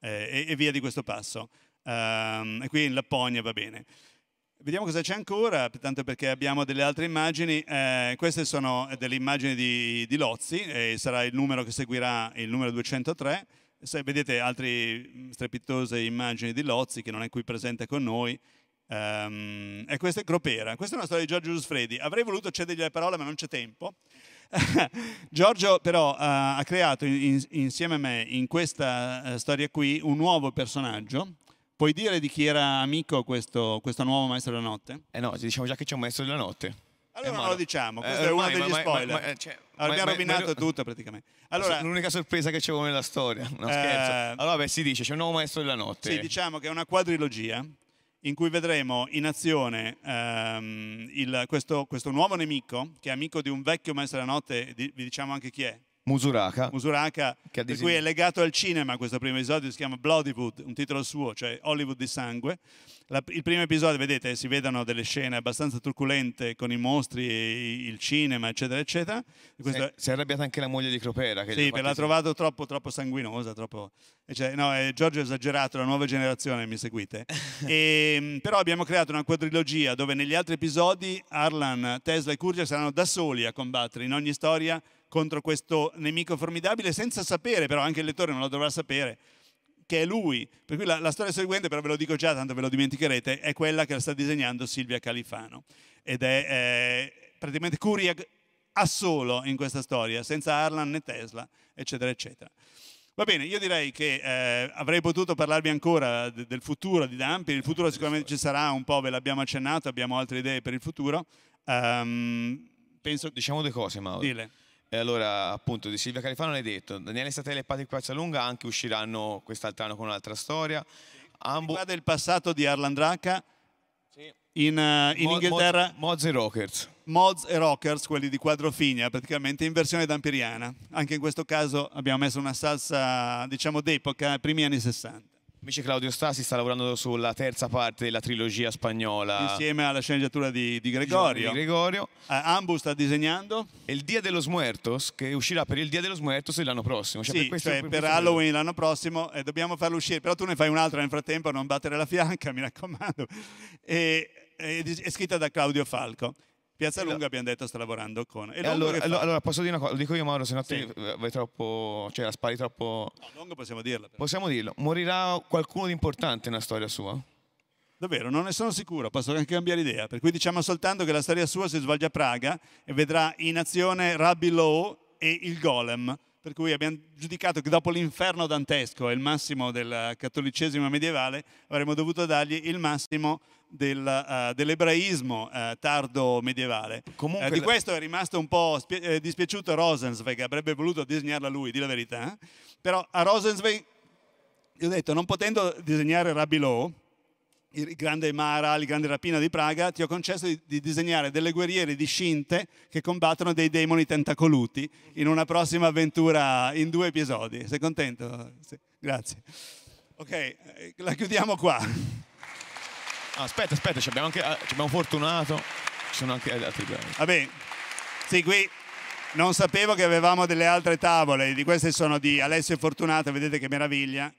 eh, e, e, via di questo passo. Um, e qui in Lapponia va bene. Vediamo cosa c'è ancora, tanto perché abbiamo delle altre immagini. Eh, queste sono delle immagini di, di Lozzi, e sarà il numero che seguirà il numero 203. Se vedete altre mm, strepitose immagini di Lozzi, che non è qui presente con noi. Um, e questa è Cropera. Questa è una storia di Giorgio Giusfredi. Avrei voluto cedergli le parole, ma non c'è tempo. Giorgio però uh, ha creato in, insieme a me in questa uh, storia qui un nuovo personaggio Puoi dire di chi era amico questo, questo nuovo maestro della notte? Eh no, diciamo già che c'è un maestro della notte. Allora non lo diciamo, questo eh, ormai, è uno degli ma, spoiler. Ma, eh, cioè, ma, cioè, Abbiamo rovinato tutto praticamente. Allora, l'unica sorpresa che c'è come la storia, no, eh, Allora beh, si dice c'è un nuovo maestro della notte. Sì, diciamo che è una quadrilogia in cui vedremo in azione ehm, il, questo, questo, nuovo nemico, che è amico di un vecchio maestro della notte, di, vi diciamo anche chi è, Musuraka. Musuraka, che per cui è legato al cinema questo primo episodio, si chiama Bloodywood, un titolo suo, cioè Hollywood di sangue. La, il primo episodio, vedete, si vedono delle scene abbastanza truculente con i mostri, il cinema, eccetera, eccetera. Questo... si è arrabbiata anche la moglie di Cropera. Che sì, perché l'ha trovato troppo, troppo sanguinosa, troppo... Cioè, no, è Giorgio è esagerato, la nuova generazione, mi seguite. e, ehm, però abbiamo creato una quadrilogia dove negli altri episodi Arlan, Tesla e Kurja saranno da soli a combattere in ogni storia contro questo nemico formidabile senza sapere, però anche il lettore non lo dovrà sapere, che è lui. Per cui la, la, storia seguente, però ve lo dico già, tanto ve lo dimenticherete, è quella che la sta disegnando Silvia Califano. Ed è eh, praticamente Kuriag a solo in questa storia, senza Arlan né Tesla, eccetera, eccetera. Va bene, io direi che eh, avrei potuto parlarvi ancora de, del futuro di Dampir, il futuro sicuramente ci sarà un po', ve l'abbiamo accennato, abbiamo altre idee per il futuro. Um, penso... Diciamo due cose, Mauro. Dile e allora, appunto, di Silvia Califano l'hai detto, Daniele Satella e Patrick Paccialunga anche usciranno quest'altro anno con un'altra storia. Ambo... Guarda il passato di Arlan Draca sì. in, uh, in Mo Inghilterra. Mo Moz e Rockers. Mods e Rockers, quelli di Quadrofigna, praticamente in versione dampiriana. Anche in questo caso abbiamo messo una salsa, diciamo, d'epoca, primi anni 60. Invece Claudio Stasi sta lavorando sulla terza parte della trilogia spagnola. Insieme alla sceneggiatura di, di Gregorio. Di Gregorio. Uh, eh, Ambu sta disegnando. E Il Dia de los Muertos, che uscirà per il Dia de los Muertos l'anno prossimo. Cioè, sì, per, questo, cioè per, per Halloween l'anno prossimo eh, dobbiamo farlo uscire. Però tu ne fai un'altra nel frattempo, non battere la fianca, mi raccomando. E, è, è scritta da Claudio Falco. Piazza esatto. Lunga allora. abbiamo detto sta lavorando con... E e allora, allora, posso dire una cosa, lo dico io Mauro, se no sì. vai troppo, cioè la spari troppo... No, Longo possiamo dirla. Però. Possiamo dirlo, morirà qualcuno di importante nella storia sua? Davvero, non ne sono sicuro, posso anche cambiare idea, per cui diciamo soltanto che la storia sua si svolge a Praga e vedrà in azione Rabbi Law e il Golem, per cui abbiamo giudicato che dopo l'inferno dantesco e il massimo del eh, cattolicesimo medievale avremmo dovuto dargli il massimo del, uh, dell'ebraismo uh, tardo medievale. uh, di questo è rimasto un po' spie- dispiaciuto Rosenzweig, avrebbe voluto disegnarla lui, di la verità, però a Rosenzweig, gli ho detto, non potendo disegnare Rabbi Lowe, il grande Mara, il grande Rapina di Praga, ti ho concesso di, di disegnare delle guerriere discinte che combattono dei demoni tentacoluti in una prossima avventura in due episodi. Sei contento? Sì. Grazie. Ok, eh, la chiudiamo qua. Ah, aspetta, aspetta, ci abbiamo anche ah, ci abbiamo Fortunato, ci sono anche altri brani. Va bene, sì, qui non sapevo che avevamo delle altre tavole, di queste sono di Alessio e Fortunato, vedete che meraviglia.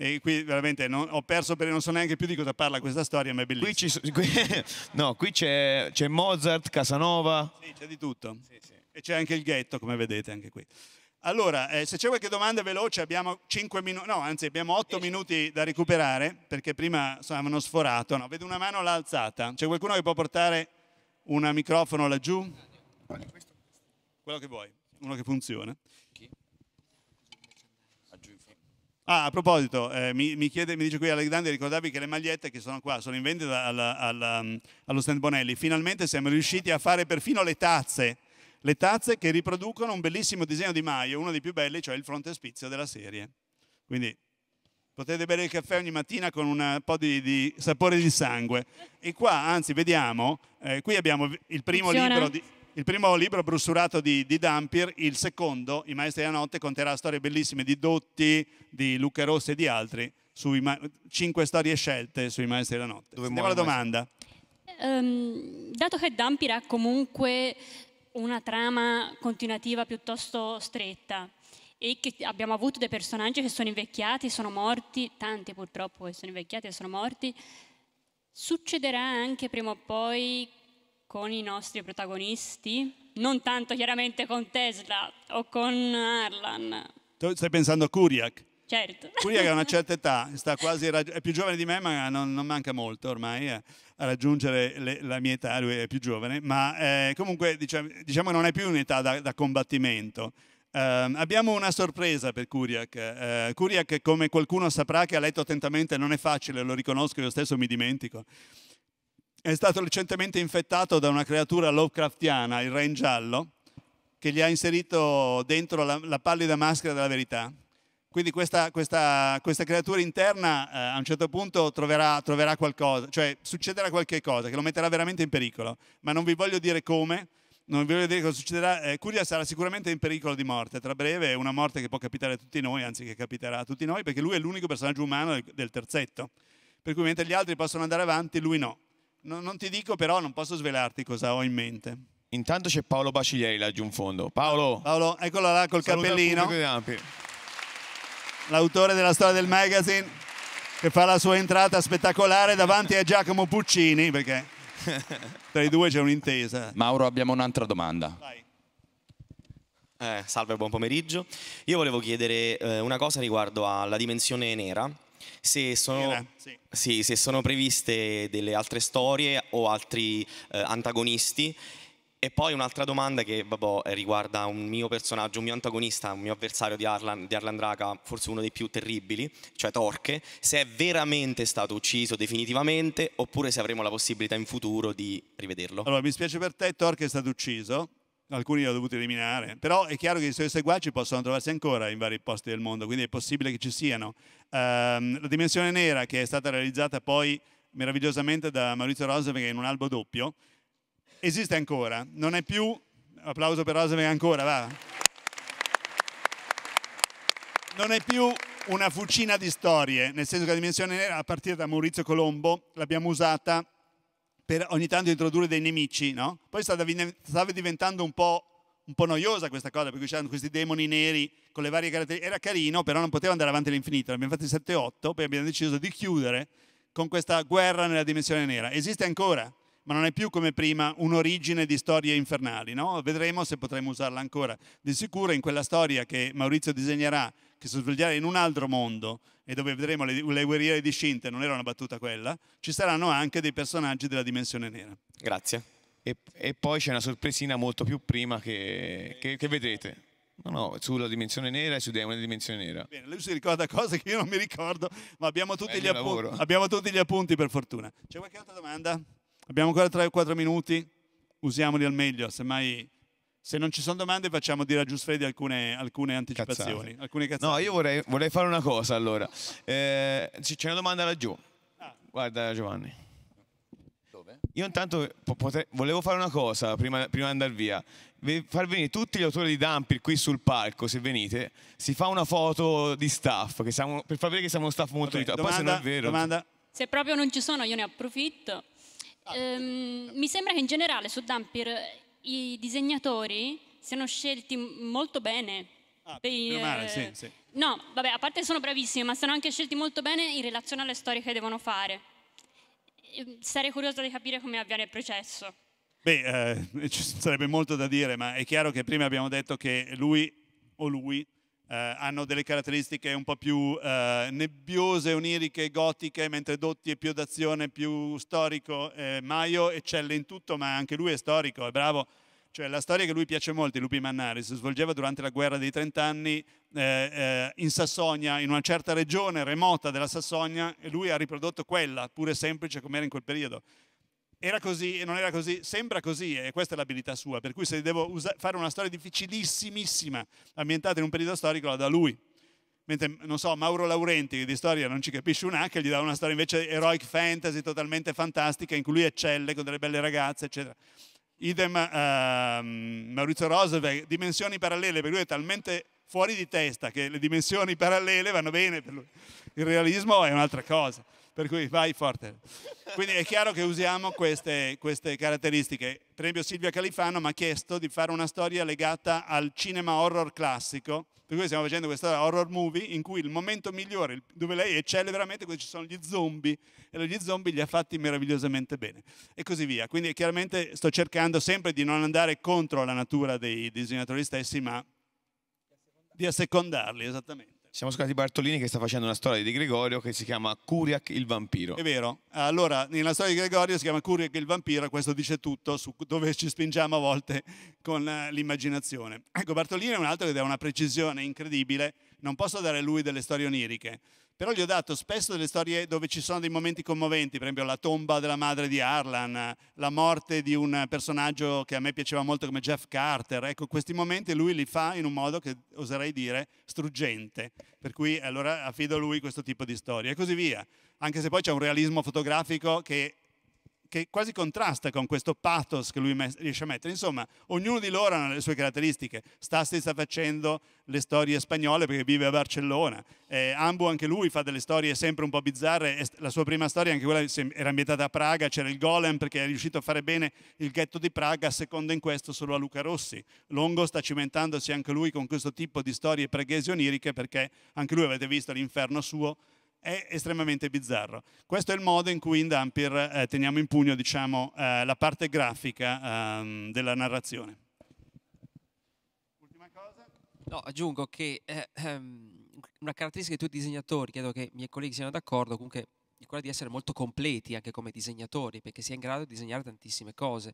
E qui veramente non, ho perso perché non so neanche più di cosa parla questa storia, ma è bellissima. Qui, qui, no, qui c'è, Mozart, Casanova. Sì, c'è di tutto. Sì, sì. E c'è anche il ghetto, come vedete, anche qui. Allora, eh, se c'è qualche domanda veloce, abbiamo 5 minuti, no, anzi abbiamo 8 eh. minuti da recuperare, perché prima avevano sforato. No? Vedo una mano l'ha alzata. C'è qualcuno che può portare un microfono laggiù? Quello che vuoi, uno che funziona. Chi? Ah, a proposito, eh, mi, mi, chiede, mi, dice qui Alexander, ricordavi che le magliette che sono qua sono in vendita alla, alla, allo stand Bonelli. Finalmente siamo riusciti a fare perfino le tazze. Le tazze che riproducono un bellissimo disegno di Maio, uno dei più belli, cioè il frontespizio della serie. Quindi potete bere il caffè ogni mattina con un po' di, di sapore di sangue. E qua, anzi, vediamo, eh, qui abbiamo il primo Funziona. libro di il primo libro brossurato di, di Dampier, il secondo, I Maestri della Notte, conterà storie bellissime di Dotti, di Luca Rossi e di altri, sui cinque storie scelte sui Maestri della Notte. Dove Sentiamo la domanda. Um, dato che Dampier ha comunque una trama continuativa piuttosto stretta, e che abbiamo avuto dei personaggi che sono invecchiati, e sono morti, tanti purtroppo che sono invecchiati e sono morti, succederà anche prima o poi con i nostri protagonisti, non tanto chiaramente con Tesla o con Arlan. Tu stai pensando a Kuriak? Certo. Kuriak ha una certa età, quasi, è più giovane di me, ma non, non manca molto ormai a, eh, a raggiungere le, la mia età, lui è più giovane, ma eh, comunque diciamo, diciamo, che non è più un'età da, da combattimento. Eh, abbiamo una sorpresa per Kuriak. Eh, Kuriak, come qualcuno saprà che ha letto attentamente, non è facile, lo riconosco io stesso, mi dimentico è stato recentemente infettato da una creatura Lovecraftiana, il Re Giallo, che gli ha inserito dentro la, la pallida maschera della verità. Quindi questa, questa, questa creatura interna eh, a un certo punto troverà, troverà, qualcosa, cioè succederà qualche cosa che lo metterà veramente in pericolo, ma non vi voglio dire come, non vi voglio dire cosa succederà. Eh, Curia sarà sicuramente in pericolo di morte, tra breve è una morte che può capitare a tutti noi, anzi che capiterà a tutti noi, perché lui è l'unico personaggio umano del terzetto, per cui mentre gli altri possono andare avanti, lui no non, non ti dico però, non posso svelarti cosa ho in mente. Intanto c'è Paolo Baciglieri laggiù in fondo. Paolo! Paolo, eccolo là col cappellino. L'autore della storia del magazine che fa la sua entrata spettacolare davanti a Giacomo Puccini perché tra i due c'è un'intesa. Mauro, abbiamo un'altra domanda. Vai. Eh, salve, buon pomeriggio. Io volevo chiedere eh, una cosa riguardo alla dimensione nera se sono, Era, sì. Sì, se sono previste delle altre storie o altri eh, antagonisti. E poi un'altra domanda che vabbè, riguarda un mio personaggio, un mio antagonista, un mio avversario di Arlan, di Arlan Draga, forse uno dei più terribili, cioè Torque, se è veramente stato ucciso definitivamente oppure se avremo la possibilità in futuro di rivederlo. Allora, mi spiace per te, Torque è stato ucciso, alcuni li ho dovuti eliminare, però è chiaro che i suoi seguaci possono trovarsi ancora in vari posti del mondo, quindi è possibile che ci siano. Um, la dimensione nera che è stata realizzata poi meravigliosamente da Maurizio Rosenberg in un albo doppio, esiste ancora, non è più, applauso per Rosenberg ancora, va. Non è più una fucina di storie, nel senso che la dimensione nera a partire da Maurizio Colombo l'abbiamo usata per ogni tanto introdurre dei nemici, no? Poi stava diventando un po', un po noiosa questa cosa, perché c'erano questi demoni neri con le varie caratteristiche. Era carino, però non poteva andare avanti all'infinito. L'abbiamo fatti 7-8, poi abbiamo deciso di chiudere con questa guerra nella dimensione nera. Esiste ancora? ma non è più come prima un'origine di storie infernali, no? Vedremo se potremo usarla ancora. Di sicuro in quella storia che Maurizio disegnerà, che si svolgerà in un altro mondo e dove vedremo le, le guerriere di Scinte, non era una battuta quella, ci saranno anche dei personaggi della dimensione nera. Grazie. E, e poi c'è una sorpresina molto più prima che, che, che vedrete. No, no, sulla dimensione nera e su Demone di dimensione nera. Bene, lui si ricorda cose che io non mi ricordo, ma abbiamo tutti, gli, appu abbiamo tutti gli appunti per fortuna. C'è qualche altra domanda? Abbiamo ancora 3 o 4 minuti, usiamoli al meglio, semmai se non ci sono domande facciamo dire a Giusfredi alcune, alcune anticipazioni. Cazzate. Alcune cazzate. No, io vorrei, vorrei, fare una cosa allora. Eh, c'è una domanda laggiù. Ah. Guarda Giovanni. Dove? Io intanto potrei, volevo fare una cosa prima, prima di andare via. Far venire tutti gli autori di Dampir qui sul palco, se venite, si fa una foto di staff, siamo, per far vedere che siamo uno staff molto... Vabbè, domanda, Poi se non è vero... Domanda. Se proprio non ci sono io ne approfitto ehm, mi sembra che in generale su Dampir eh, i disegnatori siano scelti molto bene. Ah, per, eh, male, eh, sì, sì. No, vabbè, a parte sono bravissimi, ma sono anche scelti molto bene in relazione alle storie che devono fare. Ehm, sarei curiosa di capire come avviene il processo. Beh, eh, ci sarebbe molto da dire, ma è chiaro che prima abbiamo detto che lui o lui eh, hanno delle caratteristiche un po' più eh, nebbiose, oniriche, gotiche, mentre Dotti è più d'azione, più storico. Eh, Maio eccelle in tutto, ma anche lui è storico, è bravo. Cioè la storia che lui piace molto, i lupi mannari, si svolgeva durante la guerra dei Trent'anni eh, eh, in Sassonia, in una certa regione remota della Sassonia, e lui ha riprodotto quella, pure semplice come era in quel periodo era così e non era così, sembra così e questa è l'abilità sua, per cui se devo usa- fare una storia difficilissimissima ambientata in un periodo storico la da lui. Mentre, non so, Mauro Laurenti, che di storia non ci capisce un H, gli dà una storia invece heroic fantasy totalmente fantastica in cui lui eccelle con delle belle ragazze, eccetera. Idem uh, Maurizio Roosevelt, dimensioni parallele, per lui è talmente fuori di testa che le dimensioni parallele vanno bene per lui. Il realismo è un'altra cosa per cui vai forte. Quindi è chiaro che usiamo queste, queste caratteristiche. Per esempio Silvia Califano mi ha chiesto di fare una storia legata al cinema horror classico, per cui stiamo facendo questa horror movie in cui il momento migliore, dove lei eccelle veramente, dove ci sono gli zombie, e gli zombie li ha fatti meravigliosamente bene, e così via. Quindi chiaramente sto cercando sempre di non andare contro la natura dei disegnatori stessi, ma di assecondarli, esattamente. Siamo scusati Bartolini che sta facendo una storia di Gregorio che si chiama Curiac il vampiro. È vero. Allora, nella storia di Gregorio si chiama Curiac il vampiro, questo dice tutto su dove ci spingiamo a volte con eh, l'immaginazione. Ecco, Bartolini è un altro che dà una precisione incredibile. Non posso dare a lui delle storie oniriche, però gli ho dato spesso delle storie dove ci sono dei momenti commoventi, per esempio la tomba della madre di Arlan, la morte di un personaggio che a me piaceva molto come Jeff Carter, ecco questi momenti lui li fa in un modo che oserei dire struggente, per cui allora affido a lui questo tipo di storie e così via, anche se poi c'è un realismo fotografico che che quasi contrasta con questo pathos che lui riesce a mettere. Insomma, ognuno di loro ha le sue caratteristiche. Stassi sta facendo le storie spagnole perché vive a Barcellona. Eh, Ambu anche lui fa delle storie sempre un po' bizzarre. La sua prima storia, anche quella era ambientata a Praga, c'era il Golem perché è riuscito a fare bene il ghetto di Praga, secondo in questo solo a Luca Rossi. Longo sta cimentandosi anche lui con questo tipo di storie preghesi oniriche perché anche lui avete visto l'inferno suo è estremamente bizzarro. Questo è il modo in cui in Dampir eh, teniamo in pugno diciamo, eh, la parte grafica eh, della narrazione. Ultima cosa? No, aggiungo che eh, ehm, una caratteristica di tutti i disegnatori, credo che i miei colleghi siano d'accordo, comunque è quella di essere molto completi anche come disegnatori, perché si è in grado di disegnare tantissime cose.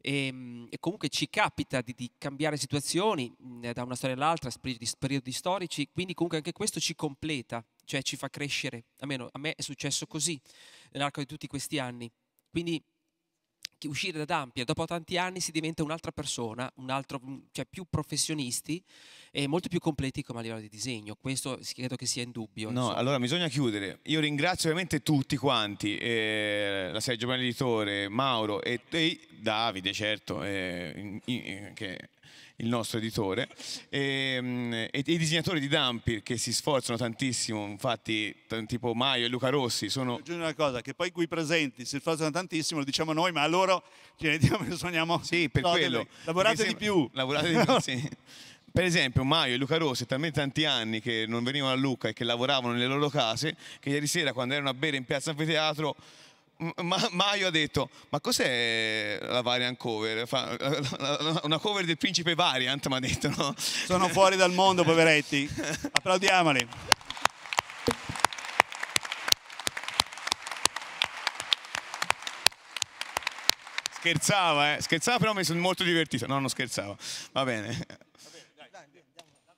E, ehm, e comunque ci capita di, di cambiare situazioni mh, mhmm, da una storia all'altra, periodi, periodi storici, quindi comunque anche questo ci completa, cioè ci fa crescere, almeno a me è successo così nell'arco di tutti questi anni. Quindi uscire da Dampia dopo tanti anni si diventa un'altra persona, un altro, mm, cioè più professionisti e molto più completi come a livello di disegno. Questo credo che sia in dubbio. No, insomma. allora bisogna chiudere. Io ringrazio ovviamente tutti quanti, eh, la Sergio Giovanni Editore, Mauro e, e Davide, certo, eh, in, in, che il nostro editore, e, ehm, e, i disegnatori di Dampir che si sforzano tantissimo, infatti tipo Maio e Luca Rossi sono... Aggiungo una cosa, che poi qui presenti si sforzano tantissimo, lo diciamo noi, ma a loro ci ne e suoniamo... Sì, per no, quello. Lavorate di più. Lavorate di più, sì. Per esempio Maio e Luca Rossi, talmente tanti anni che non venivano a Lucca e che lavoravano nelle loro case, che ieri sera quando erano a bere in piazza Anfiteatro ma, Maio ha detto, ma cos'è la variant cover? Fa, una cover del principe variant, mi ha detto. No? Sono fuori dal mondo, poveretti. Applaudiamoli. scherzava, eh? scherzava però mi sono molto divertito. No, non scherzava. Va bene.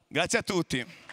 Grazie a tutti.